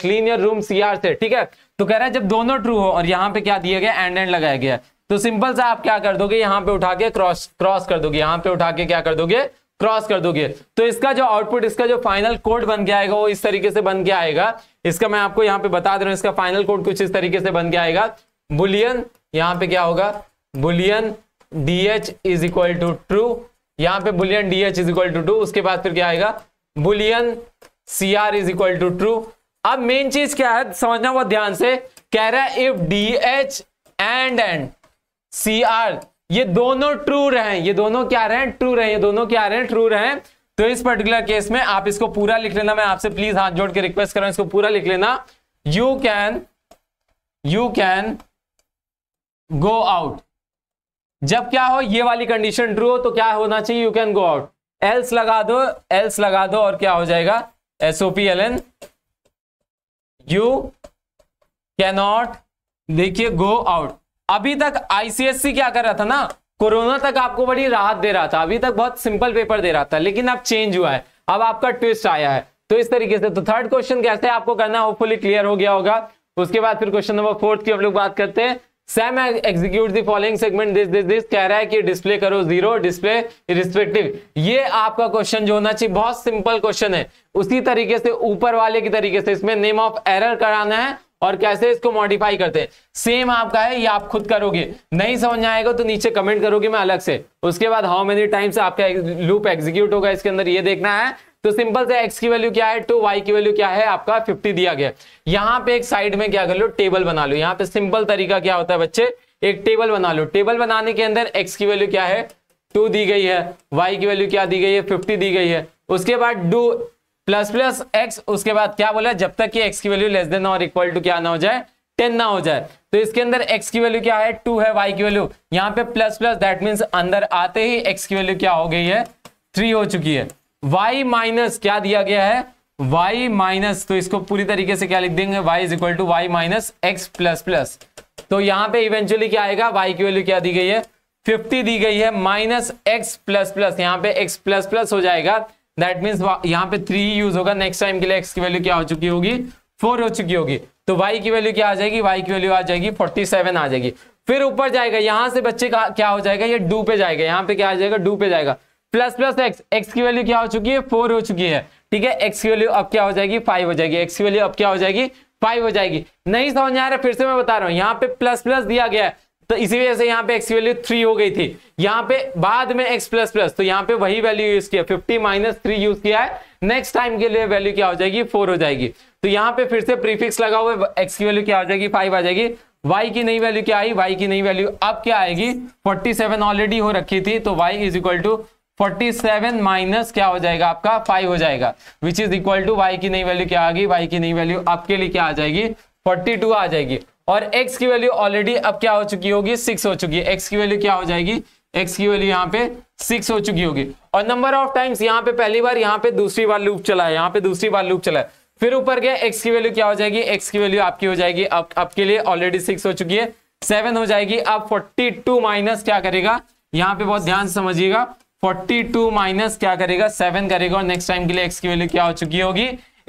क्लीन योर रूम सीआर से ठीक है तो कह रहा है जब दोनों ट्रू हो और यहाँ पे क्या दिया गया एंड एंड लगाया गया तो सिंपल सा आप क्या कर दोगे यहाँ पे उठा के क्रॉस क्रॉस कर दोगे यहाँ पे उठा के क्या कर दोगे क्रॉस कर दोगे तो इसका जो आउटपुट इसका जो फाइनल कोड बन गया आएगा वो इस तरीके से बन गया आएगा इसका मैं आपको यहाँ पे बता दे रहा हूँ इसका फाइनल कोड कुछ इस तरीके से बन गया आएगा बुलियन यहाँ पे क्या होगा boolean D H is equal to true यहाँ पे boolean D H is equal to to उसके बाद फिर क्या आएगा boolean C R is equal to true अब मेन चीज क्या है समझना बहुत ध्यान से कह रहा है if D H and and C R ये दोनों ट्रू रहे ये दोनों क्या रहे ट्रू रहे ये दोनों क्या रहे ट्रू रहे तो इस पर्टिकुलर केस में आप इसको पूरा लिख लेना मैं आपसे प्लीज हाथ जोड़ के रिक्वेस्ट कर रहा हूं इसको पूरा लिख लेना you can you can go out जब क्या हो ये वाली कंडीशन ट्रू हो तो क्या होना चाहिए you can go out else लगा दो एल्स लगा दो और क्या हो जाएगा SOP L N you cannot देखिए गो आउट अभी तक आईसीएससी क्या कर रहा था ना कोरोना तक आपको बड़ी राहत दे रहा था अभी तक बहुत सिंपल पेपर दे रहा था लेकिन अब चेंज हुआ है अब आपका ट्विस्ट आया है तो इस तरीके से तो थर्ड क्वेश्चन कैसे आपको करना होपफुली क्लियर हो गया होगा उसके बाद फिर क्वेश्चन नंबर फोर्थ की हम लोग बात करते हैं same execute the following segment this this this कह रहा है कि डिस्प्ले करो जीरो डिस्प्ले रिस्पेक्टिव ये आपका क्वेश्चन जो होना चाहिए बहुत सिंपल क्वेश्चन है उसी तरीके से ऊपर वाले की तरीके से इसमें नेम ऑफ एरर कराना है और कैसे इसको मॉडिफाई करते हैं सेम आपका है ये आप खुद करोगे नहीं समझ आएगा तो नीचे कमेंट करोगे मैं अलग से उसके बाद हाउ मेनी टाइम्स आपका लूप एग्जीक्यूट होगा इसके अंदर ये देखना है तो सिंपल से एक्स की वैल्यू क्या है टू तो वाई की वैल्यू क्या है आपका फिफ्टी दिया गया यहाँ पे एक साइड में क्या कर लो टेबल बना लो यहाँ पे सिंपल तरीका क्या होता है बच्चे एक टेबल बना लो टेबल बनाने के अंदर एक्स की वैल्यू क्या है टू दी गई है वाई की वैल्यू क्या दी गई है फिफ्टी दी गई है उसके बाद डू प्लस प्लस एक्स उसके बाद क्या बोला जब तक कि एक्स की वैल्यू लेस देन और इक्वल टू क्या ना हो जाए टेन ना हो जाए तो इसके अंदर एक्स की वैल्यू क्या है टू है वाई की वैल्यू यहाँ पे प्लस प्लस दैट मीन्स अंदर आते ही एक्स की वैल्यू क्या हो गई है थ्री हो चुकी है y माइनस क्या दिया गया है y माइनस तो इसको पूरी तरीके से क्या लिख देंगे y is equal to y minus x plus plus तो यहाँ पे इवेंचुअली क्या आएगा y की वैल्यू क्या दी गई है 50 दी गई है माइनस एक्स प्लस प्लस यहाँ पे x प्लस प्लस हो जाएगा दैट मीन्स यहाँ पे थ्री यूज होगा नेक्स्ट टाइम के लिए x की वैल्यू क्या हो चुकी होगी फोर हो चुकी होगी तो y की वैल्यू क्या आ जाएगी y की वैल्यू आ जाएगी 47 आ जाएगी फिर ऊपर जाएगा यहां से बच्चे का क्या हो जाएगा ये डू पे जाएगा यहाँ पे क्या आ जाएगा डू पे जाएगा प्लस प्लस एक्स एक्स की वैल्यू क्या हो चुकी है फोर हो चुकी है ठीक है एक्स की वैल्यू अब क्या हो जाएगी फाइव हो जाएगी एक्स की वैल्यू अब क्या हो जाएगी फाइव हो जाएगी नहीं समझ आ रहा फिर से मैं बता रहा हूं यहाँ पे प्लस प्लस दिया गया है तो इसी वजह से यहाँ पे एक्स की वैल्यू थ्री हो गई थी यहाँ पे बाद में एक्स प्लस प्लस तो यहाँ पे वही वैल्यू यूज किया फिफ्टी माइनस थ्री यूज किया है नेक्स्ट टाइम के लिए वैल्यू क्या हो जाएगी फोर हो जाएगी तो यहाँ पे फिर से प्रीफिक्स लगा हुआ एक्स की वैल्यू क्या हो जाएगी फाइव आ जाएगी y की नई वैल्यू क्या आई y की नई वैल्यू अब क्या आएगी 47 ऑलरेडी हो रखी थी तो y is equal to 47 minus क्या हो जाएगा आपका 5 हो जाएगा which is equal to y की नई वैल्यू क्या आ गई y की नई वैल्यू आपके लिए क्या आ जाएगी 42 आ जाएगी और x की वैल्यू ऑलरेडी अब क्या हो चुकी होगी 6 हो चुकी है x की वैल्यू क्या हो जाएगी x की वैल्यू यहाँ पे 6 हो चुकी होगी और नंबर ऑफ टाइम्स यहाँ पे पहली बार यहाँ पे दूसरी बार लूप चला है यहाँ पे दूसरी बार लूप चला है फिर ऊपर गया एक्स की वैल्यू क्या हो जाएगी एक्स की वैल्यू आपकी हो जाएगी आपके लिए ऑलरेडी सिक्स हो चुकी है सेवन हो जाएगी अब फोर्टी टू माइनस क्या करेगा यहाँ पे बहुत ध्यान समझिएगा फोर्टी टू माइनस क्या करेगा सेवन करेगा और नेक्स्ट टाइम के लिए एक्स की वैल्यू क्या हो चुकी होगी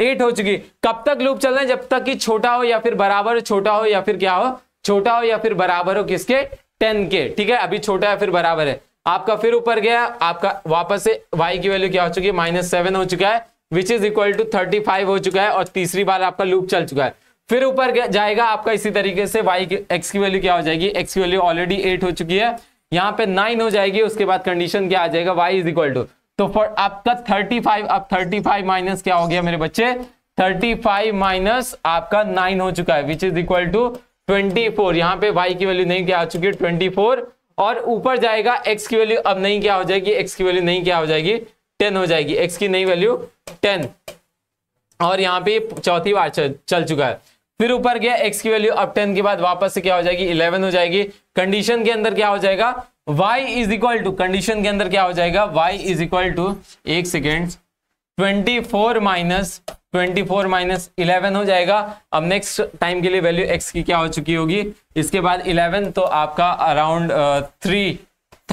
एट हो चुकी कब तक लूप चल रहा है जब तक कि छोटा हो या फिर बराबर छोटा हो या फिर क्या हो छोटा हो या फिर बराबर हो किसके टेन के ठीक है अभी छोटा या फिर बराबर है आपका फिर ऊपर गया आपका वापस से वाई की वैल्यू क्या हो चुकी है माइनस सेवन हो चुका है which is equal to thirty five हो चुका है और तीसरी बार आपका लूप चल चुका है फिर ऊपर जाएगा आपका इसी तरीके से वाई एक्स की वैल्यू क्या हो जाएगी एक्स की वैल्यू ऑलरेडी एट हो चुकी है यहाँ पे नाइन हो जाएगी उसके बाद कंडीशन क्या आ जाएगा वाई इज इक्वल टू तो फॉर आपका थर्टी फाइव अब थर्टी फाइव माइनस क्या हो गया मेरे बच्चे थर्टी फाइव माइनस आपका नाइन हो चुका है which is equal to twenty four यहाँ पे वाई की वैल्यू नहीं क्या आ चुकी है ट्वेंटी फोर और ऊपर जाएगा एक्स की वैल्यू अब नहीं क्या हो जाएगी एक्स की वैल्यू नहीं क्या हो जाएगी टेन हो जाएगी एक्स की नई वैल्यू टेन और यहाँ पे चौथी बार चल चुका है फिर ऊपर गया एक्स की वैल्यू अब टेन के बाद वापस से क्या हो जाएगी इलेवन हो जाएगी कंडीशन के अंदर क्या हो जाएगा y is equal to condition के अंदर क्या हो जाएगा y इज इक्वल टू एक second twenty four minus twenty four minus eleven हो जाएगा अब नेक्स्ट टाइम के लिए वैल्यू x की क्या हो चुकी होगी इसके बाद इलेवन तो आपका अराउंड थ्री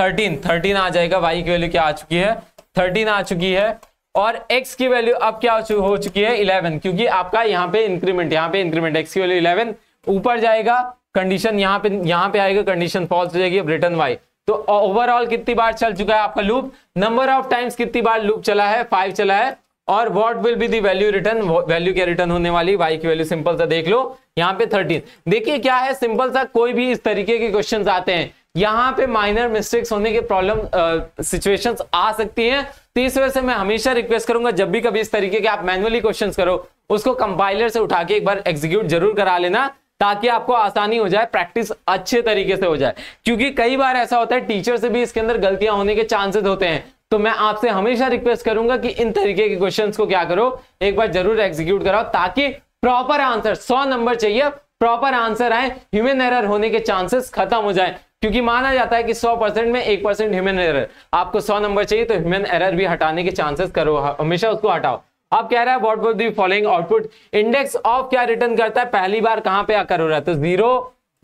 थर्टीन थर्टीन आ जाएगा y की वैल्यू क्या आ चुकी है थर्टीन आ चुकी है और x की वैल्यू अब क्या हो चुकी है 11 क्योंकि आपका यहाँ पे इंक्रीमेंट यहाँ पे इंक्रीमेंट x की वैल्यू 11 ऊपर जाएगा कंडीशन यहाँ पे यहाँ पे आएगा कंडीशन फॉल्स हो जाएगी अब रिटर्न वाई तो ओवरऑल कितनी बार चल चुका है आपका लूप नंबर ऑफ टाइम्स कितनी बार लूप चला है फाइव चला है और what will be the value return value क्या रिटर्न होने वाली वाई की वैल्यू सिंपल सा देख लो यहाँ पे थर्टीन देखिए क्या है सिंपल सा कोई भी इस तरीके के क्वेश्चन आते हैं यहाँ पे माइनर मिस्टेक्स होने के प्रॉब्लम सिचुएशंस आ सकती हैं तो वजह से मैं हमेशा रिक्वेस्ट करूंगा जब भी कभी इस तरीके के आप मैनुअली क्वेश्चन करो उसको कंपाइलर से उठा के एक बार एग्जीक्यूट जरूर करा लेना ताकि आपको आसानी हो जाए प्रैक्टिस अच्छे तरीके से हो जाए क्योंकि कई बार ऐसा होता है टीचर से भी इसके अंदर गलतियां होने के चांसेस होते हैं तो मैं आपसे हमेशा रिक्वेस्ट करूंगा कि इन तरीके के क्वेश्चंस को क्या करो एक बार जरूर एग्जीक्यूट कराओ ताकि प्रॉपर आंसर सौ नंबर चाहिए प्रॉपर आंसर आए ह्यूमन एरर होने के चांसेस खत्म हो जाए क्योंकि माना जाता है कि 100 परसेंट में एक परसेंट ह्यूमन एरर आपको 100 नंबर चाहिए तो ह्यूमन एरर भी हटाने के चांसेस करो हमेशा उसको हटाओ अब कह रहा है what were the following output index of क्या रिटर्न करता है पहली बार कहां पे आकर हो रहा है तो जीरो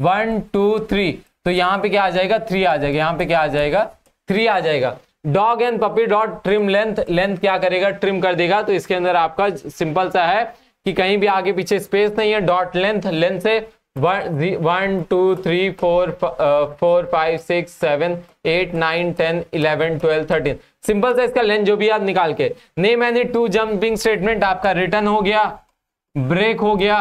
वन टू थ्री तो यहां पे क्या आ जाएगा थ्री आ जाएगा यहां पे क्या आ जाएगा थ्री आ जाएगा dog and puppy dot trim length length क्या करेगा ट्रिम कर देगा तो इसके अंदर आपका सिंपल सा है कि कहीं भी आगे पीछे स्पेस नहीं है डॉट लेंथ लेंथ से one two three four four five six seven eight nine ten eleven twelve thirteen simple सा इसका लेंथ जो भी आप निकाल के name any to jumping statement आपका रिटर्न हो गया ब्रेक हो गया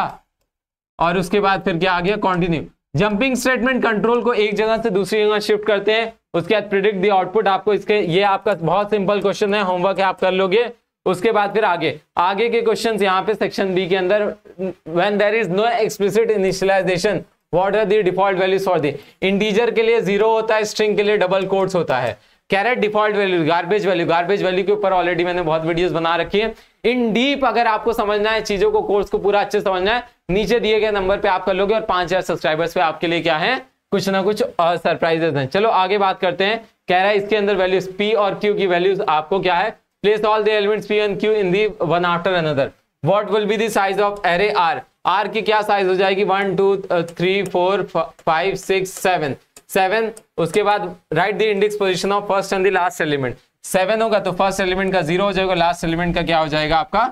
और उसके बाद फिर क्या आ गया कॉन्टिन्यू जंपिंग स्टेटमेंट कंट्रोल को एक जगह से दूसरी जगह शिफ्ट करते हैं उसके बाद प्रिडिक्ट दी आउटपुट आपको इसके ये आपका बहुत सिंपल क्वेश्चन है होमवर्क है आप कर लोगे उसके बाद फिर आगे आगे के क्वेश्चंस यहाँ पे सेक्शन बी के अंदर when there is no explicit initialization what are the default values for the integer के लिए जीरो होता है स्ट्रिंग के लिए डबल कोट्स होता है caret default value garbage value garbage value के ऊपर ऑलरेडी मैंने बहुत वीडियोस बना रखी है इन डीप अगर आपको समझना है चीजों को कोर्स को पूरा अच्छे समझना है नीचे दिए गए नंबर पे आप कर लोगे और पांच हजार सब्सक्राइबर्स पे आपके लिए क्या है कुछ ना कुछ सरप्राइजेस हैं चलो आगे बात करते हैं कह रहा है इसके अंदर वैल्यूज पी और क्यू की वैल्यूज आपको क्या है place all the elements P N Q in the one after another what will be the size of array R R की क्या साइज हो जाएगी one two three four five six seven seven उसके बाद right the index position of first and the last element seven होगा तो first element का zero हो जाएगा लास्ट एलिमेंट का क्या हो जाएगा आपका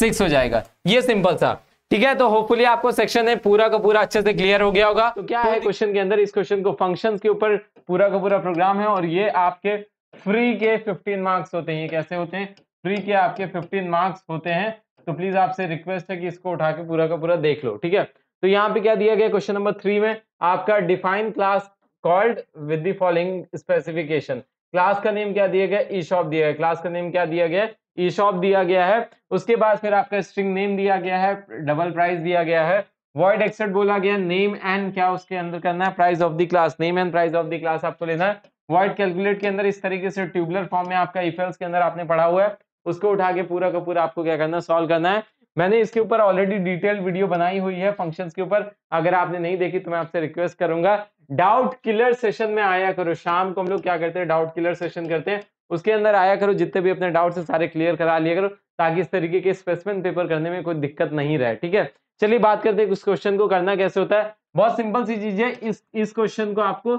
सिक्स हो जाएगा ये सिंपल था ठीक है तो होपफुली आपको सेक्शन है पूरा का पूरा अच्छे से क्लियर हो गया होगा तो क्या है क्वेश्चन तो के अंदर इस क्वेश्चन को फंक्शंस के ऊपर पूरा का पूरा प्रोग्राम है और ये आपके फ्री के 15 मार्क्स होते हैं कैसे होते हैं फ्री के आपके 15 मार्क्स होते हैं तो प्लीज आपसे रिक्वेस्ट है कि इसको उठा के पूरा का पूरा देख लो ठीक है तो यहाँ पे क्या दिया गया क्वेश्चन नंबर थ्री में आपका define class called with the following specification class का नेम क्या दिया गया ई शॉप दिया गया क्लास का नेम क्या दिया गया ई शॉप दिया गया है उसके बाद फिर आपका स्ट्रिंग नेम दिया गया है डबल प्राइस दिया गया है वर्ड एक्सेट बोला गया नेम एंड क्या उसके अंदर करना है price of the class name and price of the class आपको लेना है वर्ड कैलकुलेट के अंदर इस तरीके से ट्यूबुलर फॉर्म में आपका इफेल्स के अंदर आपने पढ़ा हुआ है उसको उठा के पूरा का पूरा आपको क्या करना है सॉल्व करना है मैंने इसके ऊपर ऑलरेडी डिटेल वीडियो बनाई हुई है फंक्शन के ऊपर अगर आपने नहीं देखी तो मैं आपसे रिक्वेस्ट करूंगा डाउट किलर सेशन में आया करो शाम को हम लोग क्या करते हैं डाउट किलर सेशन करते हैं उसके अंदर आया करो जितने भी अपने डाउट है सारे क्लियर करा लिया करो ताकि इस तरीके के स्पेसमेंट पेपर करने में कोई दिक्कत नहीं रहे ठीक है चलिए बात करते हैं उस क्वेश्चन को करना कैसे होता है बहुत सिंपल सी चीज है इस इस क्वेश्चन को आपको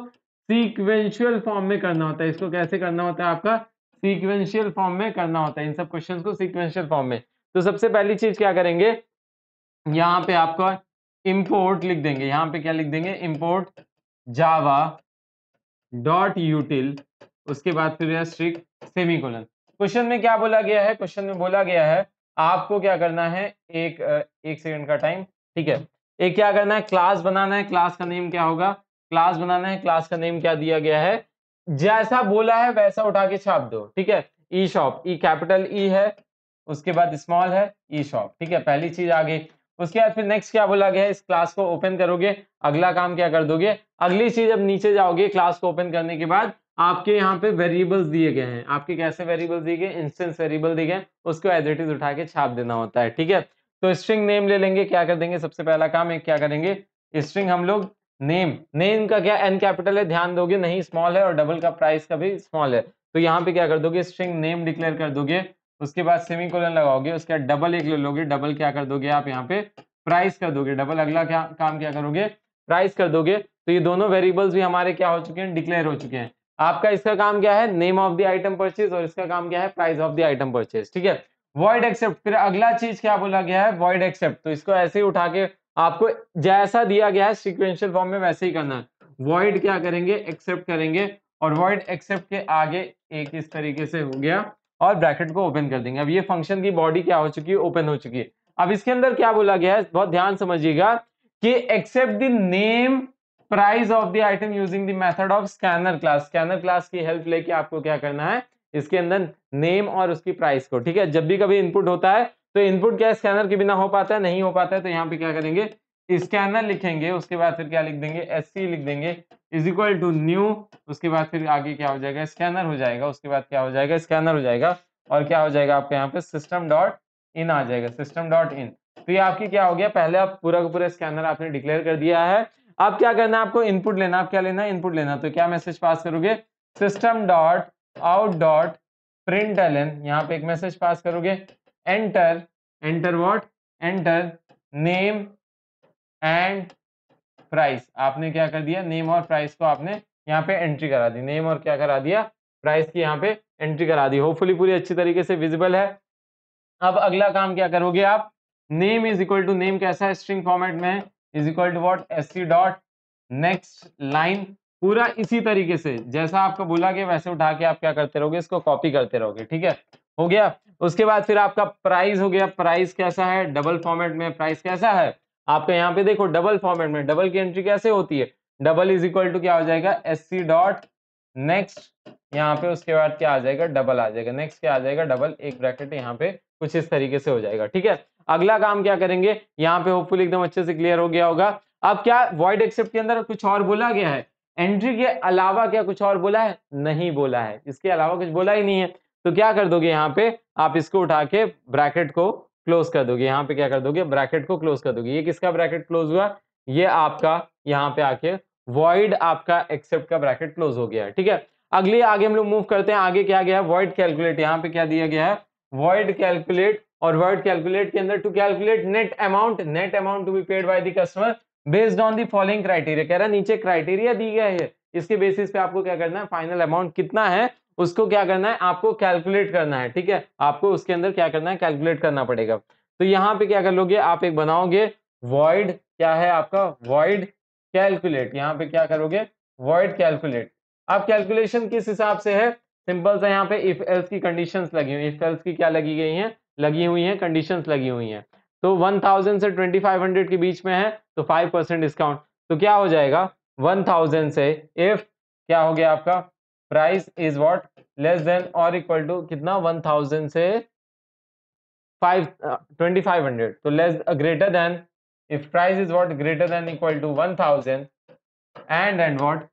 सीक्वेंशियल फॉर्म में करना होता है इसको कैसे करना होता है आपका सीक्वेंशियल फॉर्म में करना होता है इन सब क्वेश्चन को सीक्वेंशियल फॉर्म में तो सबसे पहली चीज क्या करेंगे यहाँ पे आपका इम्पोर्ट लिख देंगे यहाँ पे क्या लिख देंगे इम्पोर्ट जावा डॉट यूटिल उसके बाद फिर स्ट्रिक सेमिकोलन क्वेश्चन में क्या बोला गया है क्वेश्चन में बोला गया है आपको क्या करना है एक एक सेकंड का टाइम ठीक है एक क्या करना है क्लास बनाना है क्लास का नेम क्या होगा क्लास बनाना है क्लास का नेम क्या दिया गया है जैसा बोला है वैसा उठा के छाप दो ठीक है ई शॉप ई कैपिटल ई है उसके बाद स्मॉल है ई e शॉप ठीक है पहली चीज आ गई उसके बाद फिर नेक्स्ट क्या बोला गया है इस क्लास को ओपन करोगे अगला काम क्या कर दोगे अगली चीज अब नीचे जाओगे क्लास को ओपन करने के बाद आपके यहाँ पे वेरिएबल्स दिए गए हैं आपके कैसे वेरिएबल दिए गए इंस्टेंस वेरिएबल दिए गए उसको एज इट इज उठा के छाप देना होता है ठीक है तो स्ट्रिंग नेम ले लेंगे क्या कर देंगे सबसे पहला काम एक क्या करेंगे स्ट्रिंग हम लोग नेम नेम का क्या एन कैपिटल है ध्यान दोगे नहीं स्मॉल है और डबल का प्राइस का भी स्मॉल है तो यहाँ पे क्या कर दोगे स्ट्रिंग नेम डिक्लेयर कर दोगे उसके बाद सेमी कोलन लगाओगे उसके बाद डबल एक ले लोगे डबल क्या कर दोगे आप यहाँ पे प्राइस कर दोगे डबल अगला क्या काम क्या करोगे प्राइस कर दोगे तो ये दोनों वेरिएबल्स भी हमारे क्या हो चुके हैं डिक्लेयर हो चुके हैं आपका इसका काम क्या है name of the item purchase और इसका काम क्या है price of the item purchase ठीक है वॉइड एक्सेप्ट फिर अगला चीज क्या बोला गया है वॉइड एक्सेप्ट तो इसको ऐसे ही उठा के आपको जैसा दिया गया है सिक्वेंशियल फॉर्म में वैसे ही करना है वॉइड क्या करेंगे एक्सेप्ट करेंगे और वॉइड एक्सेप्ट के आगे एक इस तरीके से हो गया और ब्रैकेट को ओपन कर देंगे अब ये फंक्शन की बॉडी क्या हो चुकी है ओपन हो चुकी है अब इसके अंदर क्या बोला गया है बहुत ध्यान समझिएगा कि accept the name price of the item using the method of scanner class scanner class की हेल्प लेके आपको क्या करना है इसके अंदर नेम और उसकी प्राइस को ठीक है जब भी कभी इनपुट होता है तो इनपुट क्या स्कैनर के बिना हो पाता है नहीं हो पाता है तो यहाँ पे क्या करेंगे स्कैनर लिखेंगे उसके बाद फिर क्या लिख देंगे एस लिख देंगे इज इक्वल टू न्यू उसके बाद फिर आगे क्या हो जाएगा स्कैनर हो जाएगा उसके बाद क्या हो जाएगा स्कैनर हो जाएगा और क्या हो जाएगा आपके यहाँ पे सिस्टम डॉट इन आ जाएगा सिस्टम डॉट इन तो ये आपकी क्या हो गया पहले आप पूरा का पूरा स्कैनर आपने डिक्लेयर कर दिया है अब क्या करना है आपको इनपुट लेना आप क्या लेना इनपुट लेना तो क्या मैसेज पास करोगे system dot out dot print L N यहाँ पे एक मैसेज पास करोगे enter enter what enter name and price आपने क्या कर दिया नेम और प्राइस को आपने यहाँ पे एंट्री करा दी नेम और क्या करा दिया प्राइस की यहाँ पे एंट्री करा दी होपफुली पूरी अच्छी तरीके से विजिबल है अब अगला काम क्या करोगे आप name is equal to name कैसा है स्ट्रिंग फॉर्मेट में is equal to what S C dot next line पूरा इसी तरीके से जैसा आपको बोला गया वैसे उठा के आप क्या करते रहोगे इसको कॉपी करते रहोगे ठीक है हो गया उसके बाद फिर आपका प्राइस हो गया प्राइस कैसा है डबल फॉर्मेट में प्राइस कैसा है आपका यहाँ पे देखो डबल फॉर्मेट में डबल की एंट्री कैसे होती है डबल इज इक्वल टू क्या हो जाएगा एस सी डॉट नेक्स्ट यहाँ पे उसके बाद क्या आ जाएगा डबल आ जाएगा नेक्स्ट क्या आ जाएगा डबल एक ब्रैकेट यहाँ पे कुछ इस तरीके से हो जाएगा ठीक है अगला काम क्या करेंगे यहाँ पे होपफुल एकदम अच्छे से क्लियर हो गया होगा अब क्या वॉइड एक्सेप्ट के अंदर कुछ और बोला गया है एंट्री के अलावा क्या कुछ और बोला है नहीं बोला है इसके अलावा कुछ बोला ही नहीं है तो क्या कर दोगे यहाँ पे आप इसको उठा के ब्रैकेट को क्लोज कर दोगे यहाँ पे क्या कर दोगे ब्रैकेट को क्लोज कर दोगे ये किसका ब्रैकेट क्लोज हुआ ये आपका यहाँ पे आके वॉइड आपका एक्सेप्ट का ब्रैकेट क्लोज हो गया है ठीक है अगले आगे हम लोग मूव करते हैं आगे क्या गया है वॉइड कैलकुलेट यहाँ पे क्या दिया गया है वॉइड कैलकुलेट और वर्ड कैलकुलेट के अंदर to calculate net amount net amount to be paid by the customer based on the following criteria कह रहा है नीचे क्राइटेरिया दी गया है इसके बेसिस पे आपको क्या करना है फाइनल अमाउंट कितना है उसको क्या करना है आपको कैलकुलेट करना है ठीक है आपको उसके अंदर क्या करना है कैलकुलेट करना पड़ेगा तो यहाँ पे क्या कर लोगे आप एक बनाओगे void क्या है आपका void कैलकुलेट यहाँ पे क्या करोगे void कैलकुलेट अब कैलकुलेशन किस हिसाब से है सिंपल सा यहाँ पे इफ एल्स की कंडीशंस लगी हुई इफ एल्स की क्या लगी गई हैं लगी हुई हैं कंडीशंस लगी हुई हैं तो 1000 से 2500 के बीच में है तो 5 परसेंट डिस्काउंट तो क्या हो जाएगा 1000 से इफ क्या हो गया आपका price is what less than और इक्वल टू कितना 1000 से 5 2500 uh, तो less greater than if price is what greater than equal to 1000 and and what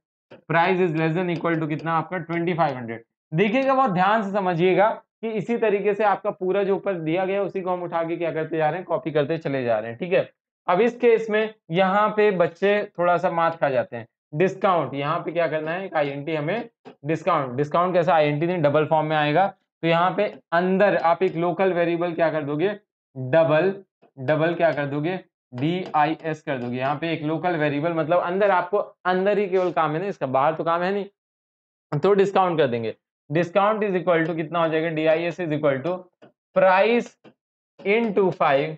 price is less than equal to कितना आपका 2500 देखिएगा बहुत ध्यान से समझिएगा कि इसी तरीके से आपका पूरा जो ऊपर दिया गया उसी को हम उठा के क्या करते जा रहे हैं कॉपी करते चले जा रहे हैं ठीक है अब इस केस में यहाँ पे बच्चे थोड़ा सा मात खा जाते हैं डिस्काउंट यहाँ पे क्या करना है एक आई हमें डिस्काउंट डिस्काउंट कैसा आईएनटी नहीं डबल फॉर्म में आएगा तो यहाँ पे अंदर आप एक लोकल वेरिएबल क्या कर दोगे डबल डबल क्या कर दोगे डी आई एस कर दोगे यहाँ पे एक लोकल वेरिएबल मतलब अंदर आपको अंदर ही केवल काम है ना इसका बाहर तो काम है नहीं तो डिस्काउंट कर देंगे डिस्काउंट इज इक्वल टू कितना हो जाएगा D I S is equal to price into five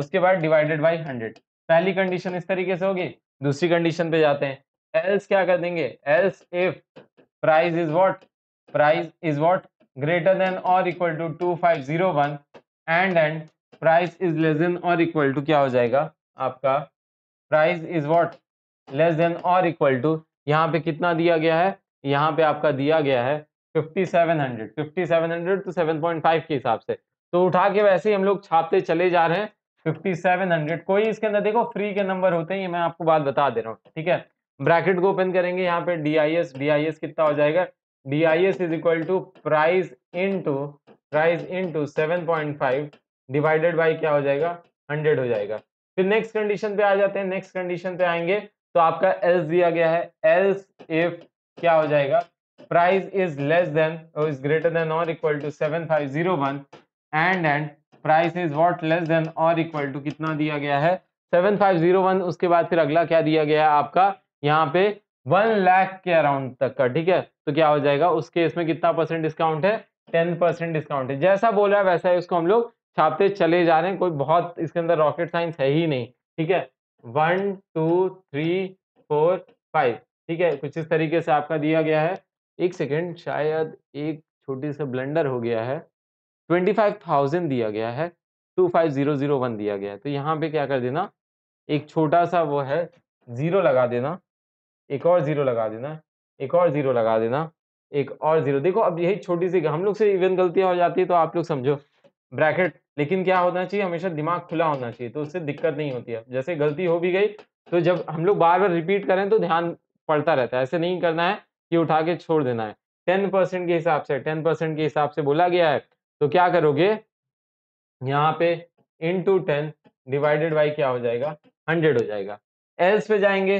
उसके बाद डिवाइडेड बाई हंड्रेड पहली कंडीशन इस तरीके से होगी दूसरी कंडीशन पे जाते हैं एल्स क्या कर देंगे else if price is what price is what greater than और equal to two five zero one and and price is less than और इक्वल टू क्या हो जाएगा आपका price is what less than और इक्वल टू यहाँ पे कितना दिया गया है यहाँ पे आपका दिया गया है fifty seven hundred fifty seven hundred two seven point five के हिसाब से तो उठा के वैसे ही हम लोग छापते चले जा रहे हैं फिफ्टी सेवन हंड्रेड कोई इसके अंदर देखो फ्री के नंबर होते हैं ये मैं आपको बात बता दे रहा हूँ ठीक है ब्रैकेट को ओपन करेंगे यहाँ पे D I S D I S कितना हो जाएगा D I S is equal to price into price into seven point five divided by क्या हो जाएगा हंड्रेड हो जाएगा फिर नेक्स्ट कंडीशन पे आ जाते हैं नेक्स्ट कंडीशन पे आएंगे तो आपका एल्स दिया गया है एल्स इफ क्या हो जाएगा price is less than is greater than और equal to seven five zero one and and price is what less than और इक्वल टू कितना दिया गया है सेवन फाइव जीरो वन उसके बाद फिर अगला क्या दिया गया है आपका यहाँ पे वन लाख के अराउंड तक का ठीक है तो क्या हो जाएगा उस केस में कितना परसेंट डिस्काउंट है टेन परसेंट डिस्काउंट है जैसा बोला है वैसा ही उसको हम लोग छापते चले जा रहे हैं कोई बहुत इसके अंदर रॉकेट साइंस है ही नहीं ठीक है one two three four five ठीक है कुछ इस तरीके से आपका दिया गया है एक सेकेंड शायद एक छोटी सा ब्लेंडर हो गया है ट्वेंटी फाइव थाउजेंड दिया गया है two five zero zero one दिया गया है तो यहाँ पे क्या कर देना एक छोटा सा वो है ज़ीरो लगा देना एक और जीरो लगा देना एक और जीरो लगा देना एक और जीरो देखो अब यही छोटी सी हम लोग से इवन गलतियां हो जाती है तो आप लोग समझो ब्रैकेट लेकिन क्या होना चाहिए हमेशा दिमाग खुला होना चाहिए तो उससे दिक्कत नहीं होती है जैसे गलती हो भी गई तो जब हम लोग बार बार रिपीट करें तो ध्यान पड़ता रहता है ऐसे नहीं करना है कि उठा के छोड़ देना है टेन परसेंट के हिसाब से टेन परसेंट के हिसाब से बोला गया है तो क्या करोगे यहाँ पे into ten divided by क्या हो जाएगा हंड्रेड हो जाएगा एल्स पे जाएंगे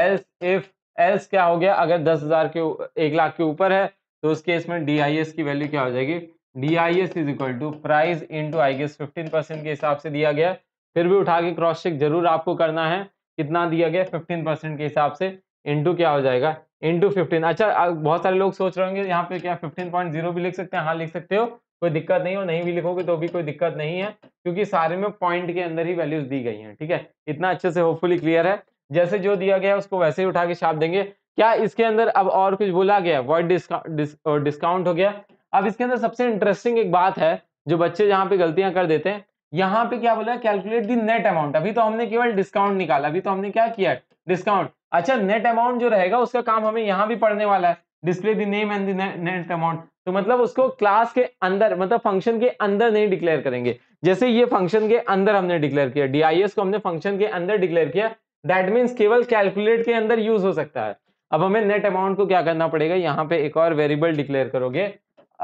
एल्स इफ एल्स क्या हो गया अगर दस हजार के एक लाख के ऊपर है तो उस केस में डी आई एस की वैल्यू क्या हो जाएगी D I S is equal to price into I guess fifteen percent के हिसाब से दिया गया फिर भी उठा के क्रॉस चेक जरूर आपको करना है कितना दिया गया फिफ्टीन परसेंट के हिसाब से इंटू क्या हो जाएगा इंटू फिफ्टीन अच्छा बहुत सारे लोग सोच रहे होंगे यहाँ पे क्या फिफ्टीन पॉइंट जीरो भी लिख सकते हैं हाँ लिख सकते हो कोई दिक्कत नहीं हो नहीं भी लिखोगे तो भी कोई दिक्कत नहीं है क्योंकि सारे में पॉइंट के अंदर ही वैल्यूज दी गई हैं ठीक है इतना अच्छे से होपफुली क्लियर है जैसे जो दिया गया उसको वैसे ही उठा के छाप देंगे क्या इसके अंदर अब और कुछ बोला गया वर्ड डिस्काउंट डिस्काउंट हो गया अब इसके अंदर सबसे इंटरेस्टिंग एक बात है जो बच्चे जहाँ पे गलतियां कर देते हैं यहाँ पे क्या बोला कैलकुलेट दी नेट अमाउंट अभी तो हमने केवल डिस्काउंट निकाला अभी तो हमने क्या किया डिस्काउंट अच्छा नेट अमाउंट जो रहेगा उसका काम हमें यहाँ भी पढ़ने वाला है display the name and net amount तो मतलब उसको क्लास के अंदर मतलब फंक्शन के अंदर नहीं डिक्लेयर करेंगे जैसे ये फंक्शन के अंदर हमने डिक्लेयर किया डीआईएस को हमने फंक्शन के अंदर डिक्लेयर किया दैट मीन्स केवल कैलकुलेट के अंदर यूज हो सकता है अब हमें नेट अमाउंट को क्या करना पड़ेगा यहाँ पे एक और वेरिएबल डिक्लेयर करोगे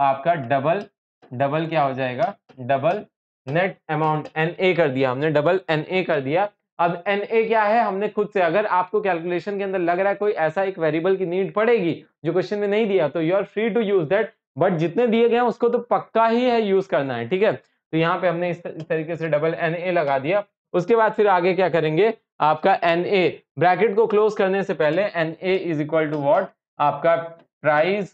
आपका डबल डबल क्या हो जाएगा double net amount N A कर दिया हमने डबल एन ए कर दिया अब एन ए क्या है हमने खुद से अगर आपको कैलकुलेशन के अंदर लग रहा है कोई ऐसा एक वेरिएबल की नीड पड़ेगी जो क्वेश्चन में नहीं दिया तो you are free to use that but जितने दिए गए उसको तो पक्का ही है यूज करना है ठीक है तो यहाँ पे हमने इस तरीके से डबल एन ए लगा दिया उसके बाद फिर आगे क्या करेंगे आपका एन ए ब्रैकेट को क्लोज करने से पहले N A is equal to what आपका प्राइस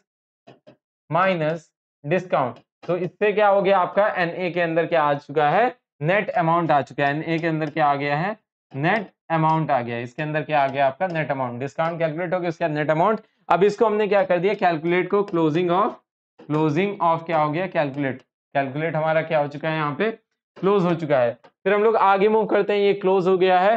माइनस डिस्काउंट तो इससे क्या हो गया आपका एन ए के अंदर क्या आ चुका है नेट अमाउंट आ चुका है एन ए के अंदर क्या आ गया है नेट अमाउंट आ गया इसके अंदर क्या आ गया आपका नेट अमाउंट डिस्काउंट कैलकुलेट हो गया उसके नेट अमाउंट अब इसको हमने क्या कर दिया कैलकुलेट को क्लोजिंग ऑफ क्लोजिंग ऑफ क्या हो गया कैलकुलेट कैलकुलेट हमारा क्या हो चुका है यहाँ पे क्लोज हो चुका है फिर हम लोग आगे मूव करते हैं ये क्लोज हो गया है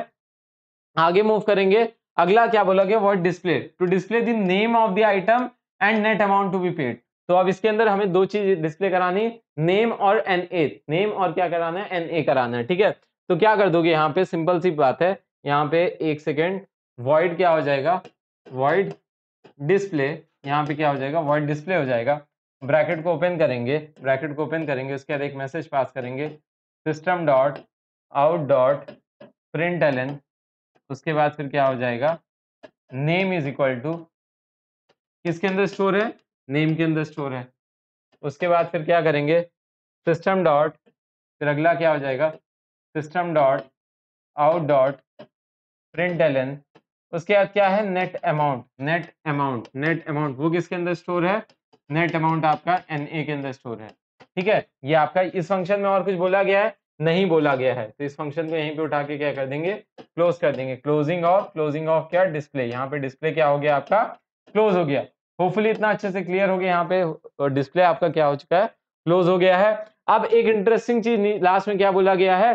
आगे मूव करेंगे अगला क्या बोला गया void display to display the name of the item and net amount to be paid तो अब इसके अंदर हमें दो चीज डिस्प्ले करानी नेम और एन ए नेम और क्या कराना है एन ए कराना है ठीक है तो क्या कर दोगे यहाँ पे सिंपल सी बात है यहाँ पे एक सेकेंड वर्ड क्या हो जाएगा वर्ड डिस्प्ले यहाँ पे क्या हो जाएगा वर्ड डिस्प्ले हो जाएगा ब्रैकेट को ओपन करेंगे ब्रैकेट को ओपन करेंगे उसके बाद एक मैसेज पास करेंगे system dot out dot print N उसके बाद फिर क्या हो जाएगा नेम इज इक्वल टू किसके अंदर स्टोर है नेम के अंदर स्टोर है उसके बाद फिर क्या करेंगे सिस्टम डॉट फिर अगला क्या हो जाएगा system dot out dot print N उसके बाद क्या है net amount net amount net amount वो किसके अंदर स्टोर है नेट अमाउंट आपका एन ए के अंदर स्टोर है ठीक है ये आपका इस फंक्शन में और कुछ बोला गया है नहीं बोला गया है तो इस फंक्शन को यहीं पे उठा के क्या कर देंगे क्लोज कर देंगे क्लोजिंग ऑफ क्लोजिंग ऑफ क्या डिस्प्ले यहाँ पे डिस्प्ले क्या हो गया आपका क्लोज हो गया होपफुली इतना अच्छे से क्लियर हो गया यहाँ पे डिस्प्ले आपका क्या हो चुका है क्लोज हो गया है अब एक इंटरेस्टिंग चीज लास्ट में क्या बोला गया है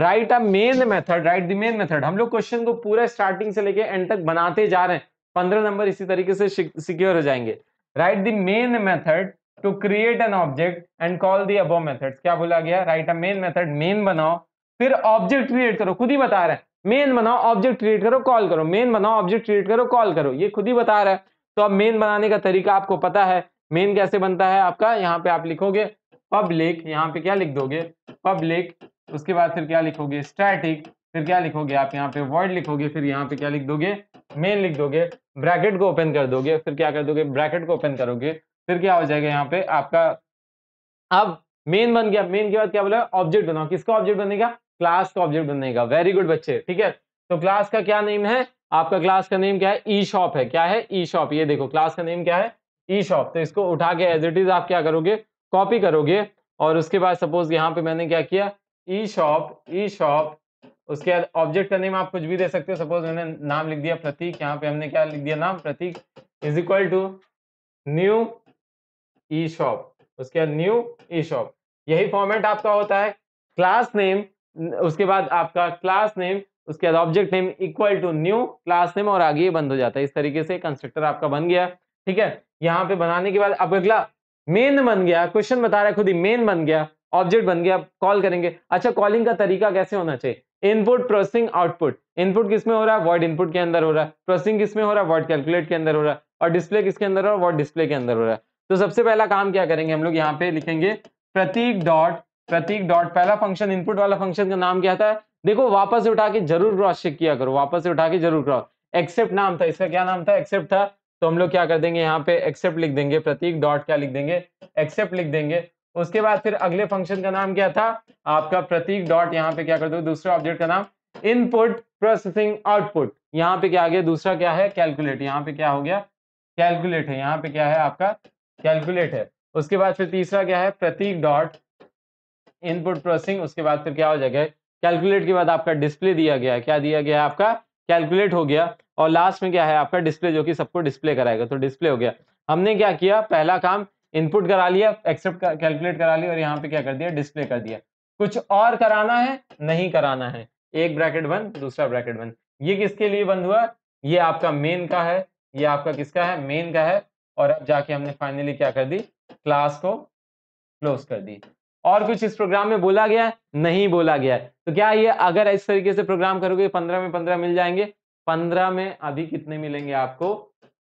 write a main method write the main method हम लोग क्वेश्चन को पूरा स्टार्टिंग से लेके एंड तक बनाते जा रहे हैं पंद्रह नंबर इसी तरीके से सिक्योर हो जाएंगे write the main method to create an object and call the above method क्या बोला गया write a main method main बनाओ फिर ऑब्जेक्ट क्रिएट करो खुद ही बता रहे हैं मेन बनाओ ऑब्जेक्ट क्रिएट करो कॉल करो मेन बनाओ ऑब्जेक्ट क्रिएट करो कॉल करो ये खुद ही बता रहा है तो अब मेन बनाने का तरीका आपको पता है मेन कैसे बनता है आपका यहाँ पे आप लिखोगे पब्लिक यहाँ पे क्या लिख दोगे पब्लिक उसके बाद फिर क्या लिखोगे स्टैटिक फिर क्या लिखोगे आप यहाँ पे वर्ड लिखोगे फिर यहाँ पे क्या लिख दोगे मेन लिख दोगे ब्रैकेट को ओपन कर दोगे फिर क्या कर दोगे ब्रैकेट को ओपन करोगे फिर क्या हो जाएगा यहाँ पे आपका अब मेन बन गया मेन के बाद क्या बोला ऑब्जेक्ट बनाओ किसका ऑब्जेक्ट बनेगा क्लास का ऑब्जेक्ट बनेगा वेरी गुड बच्चे ठीक है तो क्लास का क्या नेम है आपका क्लास का नेम क्या है ई e शॉप है क्या है ई e शॉप ये देखो क्लास का नेम क्या है ई e शॉप तो इसको उठा के एज इट इज आप क्या करोगे कॉपी करोगे और उसके बाद सपोज यहाँ पे मैंने क्या किया ई शॉप ई शॉप उसके बाद ऑब्जेक्ट का नेम आप कुछ भी दे सकते हो सपोज मैंने नाम लिख दिया प्रतीक यहाँ पे हमने क्या लिख दिया नाम Prateek is equal to new E shop उसके बाद न्यू ई शॉप यही फॉर्मेट आपका होता है क्लास नेम उसके बाद आपका क्लास नेम उसके बाद object name equal to new class name और आगे ये बंद हो जाता है इस तरीके से कंस्ट्रक्टर आपका बन गया ठीक है यहाँ पे बनाने के बाद अब अगला मेन बन गया क्वेश्चन बता रहा है खुद ही मेन बन गया ऑब्जेक्ट बन गया कॉल करेंगे अच्छा कॉलिंग का तरीका कैसे होना चाहिए इनपुट प्रोसेसिंग आउटपुट इनपुट किस में हो रहा है वर्ड इनपुट के अंदर हो रहा है प्रोसेसिंग किस में हो रहा है वर्ड कैलकुलेट के अंदर हो रहा है और डिस्प्ले किसके अंदर हो रहा है वर्ड डिस्प्ले के अंदर हो रहा है तो सबसे पहला काम क्या करेंगे हम लोग यहाँ पे लिखेंगे प्रतीक डॉट प्रतीक डॉट पहला फंक्शन इनपुट वाला फंक्शन का नाम क्या था देखो वापस उठा के जरूर क्रॉस चेक किया करो वापस उठा के जरूर क्रॉस एक्सेप्ट नाम था इसका क्या नाम था एक्सेप्ट था तो हम लोग क्या कर देंगे यहाँ पे एक्सेप्ट लिख देंगे प्रतीक डॉट क्या लिख देंगे एक्सेप्ट लिख देंगे उसके बाद फिर अगले फंक्शन का नाम क्या था आपका प्रतीक डॉट यहाँ पे क्या कर दो दूसरा ऑब्जेक्ट का नाम इनपुट प्रोसेसिंग आउटपुट यहाँ पे क्या आ गया दूसरा क्या है कैलकुलेट यहाँ पे क्या हो गया कैलकुलेट है यहाँ पे क्या है आपका कैलकुलेट है उसके बाद फिर तीसरा क्या है प्रतीक डॉट इनपुट प्रोसेसिंग उसके बाद फिर क्या हो जाएगा कैलकुलेट के बाद आपका डिस्प्ले दिया गया है क्या दिया गया है आपका कैलकुलेट हो गया और लास्ट में क्या है आपका डिस्प्ले जो कि सबको डिस्प्ले कराएगा तो डिस्प्ले हो गया हमने क्या किया पहला काम इनपुट करा लिया एक्सेप्ट कैलकुलेट करा लिया और यहाँ पे क्या कर दिया डिस्प्ले कर दिया कुछ और कराना है नहीं कराना है एक ब्रैकेट बंद दूसरा ब्रैकेट बंद ये किसके लिए बंद हुआ ये आपका मेन का है ये आपका किसका है मेन का है और अब जाके हमने फाइनली क्या कर दी क्लास को क्लोज कर दी और कुछ इस प्रोग्राम में बोला गया नहीं बोला गया तो क्या ये अगर इस तरीके से प्रोग्राम करोगे पंद्रह में पंद्रह मिल जाएंगे पंद्रह में अभी कितने मिलेंगे आपको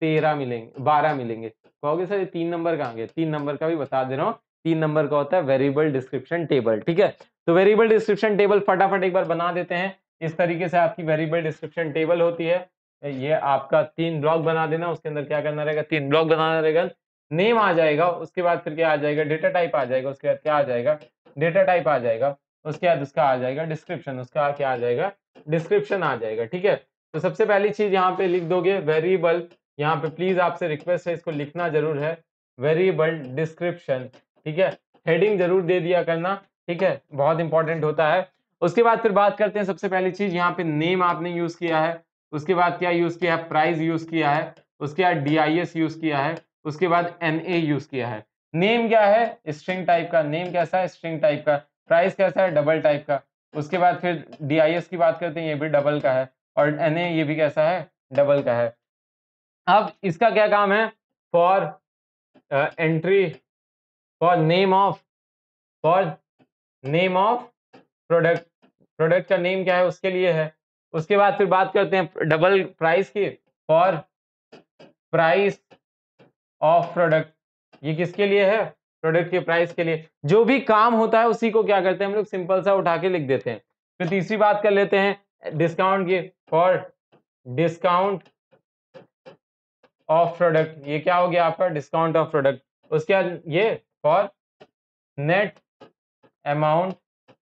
तेरह मिलेंगे बारह मिलेंगे कहोगे सर ये तीन नंबर कहाँ गए तीन नंबर का भी बता दे रहा हूँ तीन नंबर का होता है वेरिएबल डिस्क्रिप्शन टेबल ठीक है तो वेरिएबल डिस्क्रिप्शन टेबल फटाफट एक बार बना देते हैं इस तरीके से आपकी वेरिएबल डिस्क्रिप्शन टेबल होती है ये आपका तीन ब्लॉक बना देना उसके अंदर क्या करना रहेगा तीन ब्लॉक बनाना रहेगा नेम आ जाएगा उसके बाद फिर क्या आ जाएगा डेटा टाइप आ जाएगा उसके बाद क्या आ जाएगा डेटा टाइप आ जाएगा उसके बाद उसका आ जाएगा डिस्क्रिप्शन उसका क्या आ जाएगा डिस्क्रिप्शन आ जाएगा ठीक है तो सबसे पहली चीज यहाँ पे लिख दोगे वेरिएबल यहाँ पे प्लीज आपसे रिक्वेस्ट है इसको लिखना जरूर है वेरिएबल डिस्क्रिप्शन ठीक है हेडिंग जरूर दे दिया करना ठीक है बहुत इंपॉर्टेंट होता है उसके बाद फिर बात करते हैं सबसे पहली चीज यहाँ पे नेम आपने यूज किया है उसके बाद क्या यूज़ किया है प्राइस यूज़ किया है उसके बाद डी यूज़ किया है उसके बाद एन यूज़ किया है नेम क्या है स्ट्रिंग टाइप का नेम कैसा है स्ट्रिंग टाइप का प्राइस कैसा है डबल टाइप का उसके बाद फिर डी की बात करते हैं ये भी डबल का है और एन ये भी कैसा है डबल का है अब इसका क्या काम है for entry for name of for name of product product का नेम क्या है उसके लिए है उसके बाद फिर बात करते हैं डबल प्राइस की फॉर प्राइस ऑफ प्रोडक्ट ये किसके लिए है प्रोडक्ट के प्राइस के लिए जो भी काम होता है उसी को क्या करते हैं हम लोग सिंपल सा उठा के लिख देते हैं फिर तीसरी बात कर लेते हैं डिस्काउंट की फॉर डिस्काउंट ऑफ प्रोडक्ट ये क्या हो गया आपका डिस्काउंट ऑफ प्रोडक्ट उसके बाद ये फॉर नेट अमाउंट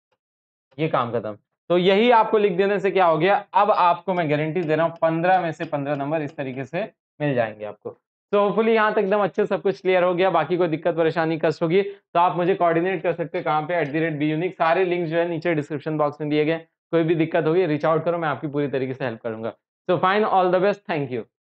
ये काम खत्म तो यही आपको लिख देने से क्या हो गया अब आपको मैं गारंटी दे रहा हूँ पंद्रह में से पंद्रह नंबर इस तरीके से मिल जाएंगे आपको तो होपफुली यहाँ तक एकदम अच्छे सब कुछ क्लियर हो गया बाकी कोई दिक्कत परेशानी कस होगी तो आप मुझे कोऑर्डिनेट कर सकते हैं कहाँ पे at the rate be unique सारे लिंक जो है नीचे डिस्क्रिप्शन बॉक्स में दिए गए कोई भी दिक्कत होगी रीच आउट करो मैं आपकी पूरी तरीके से हेल्प करूंगा so fine all the best thank you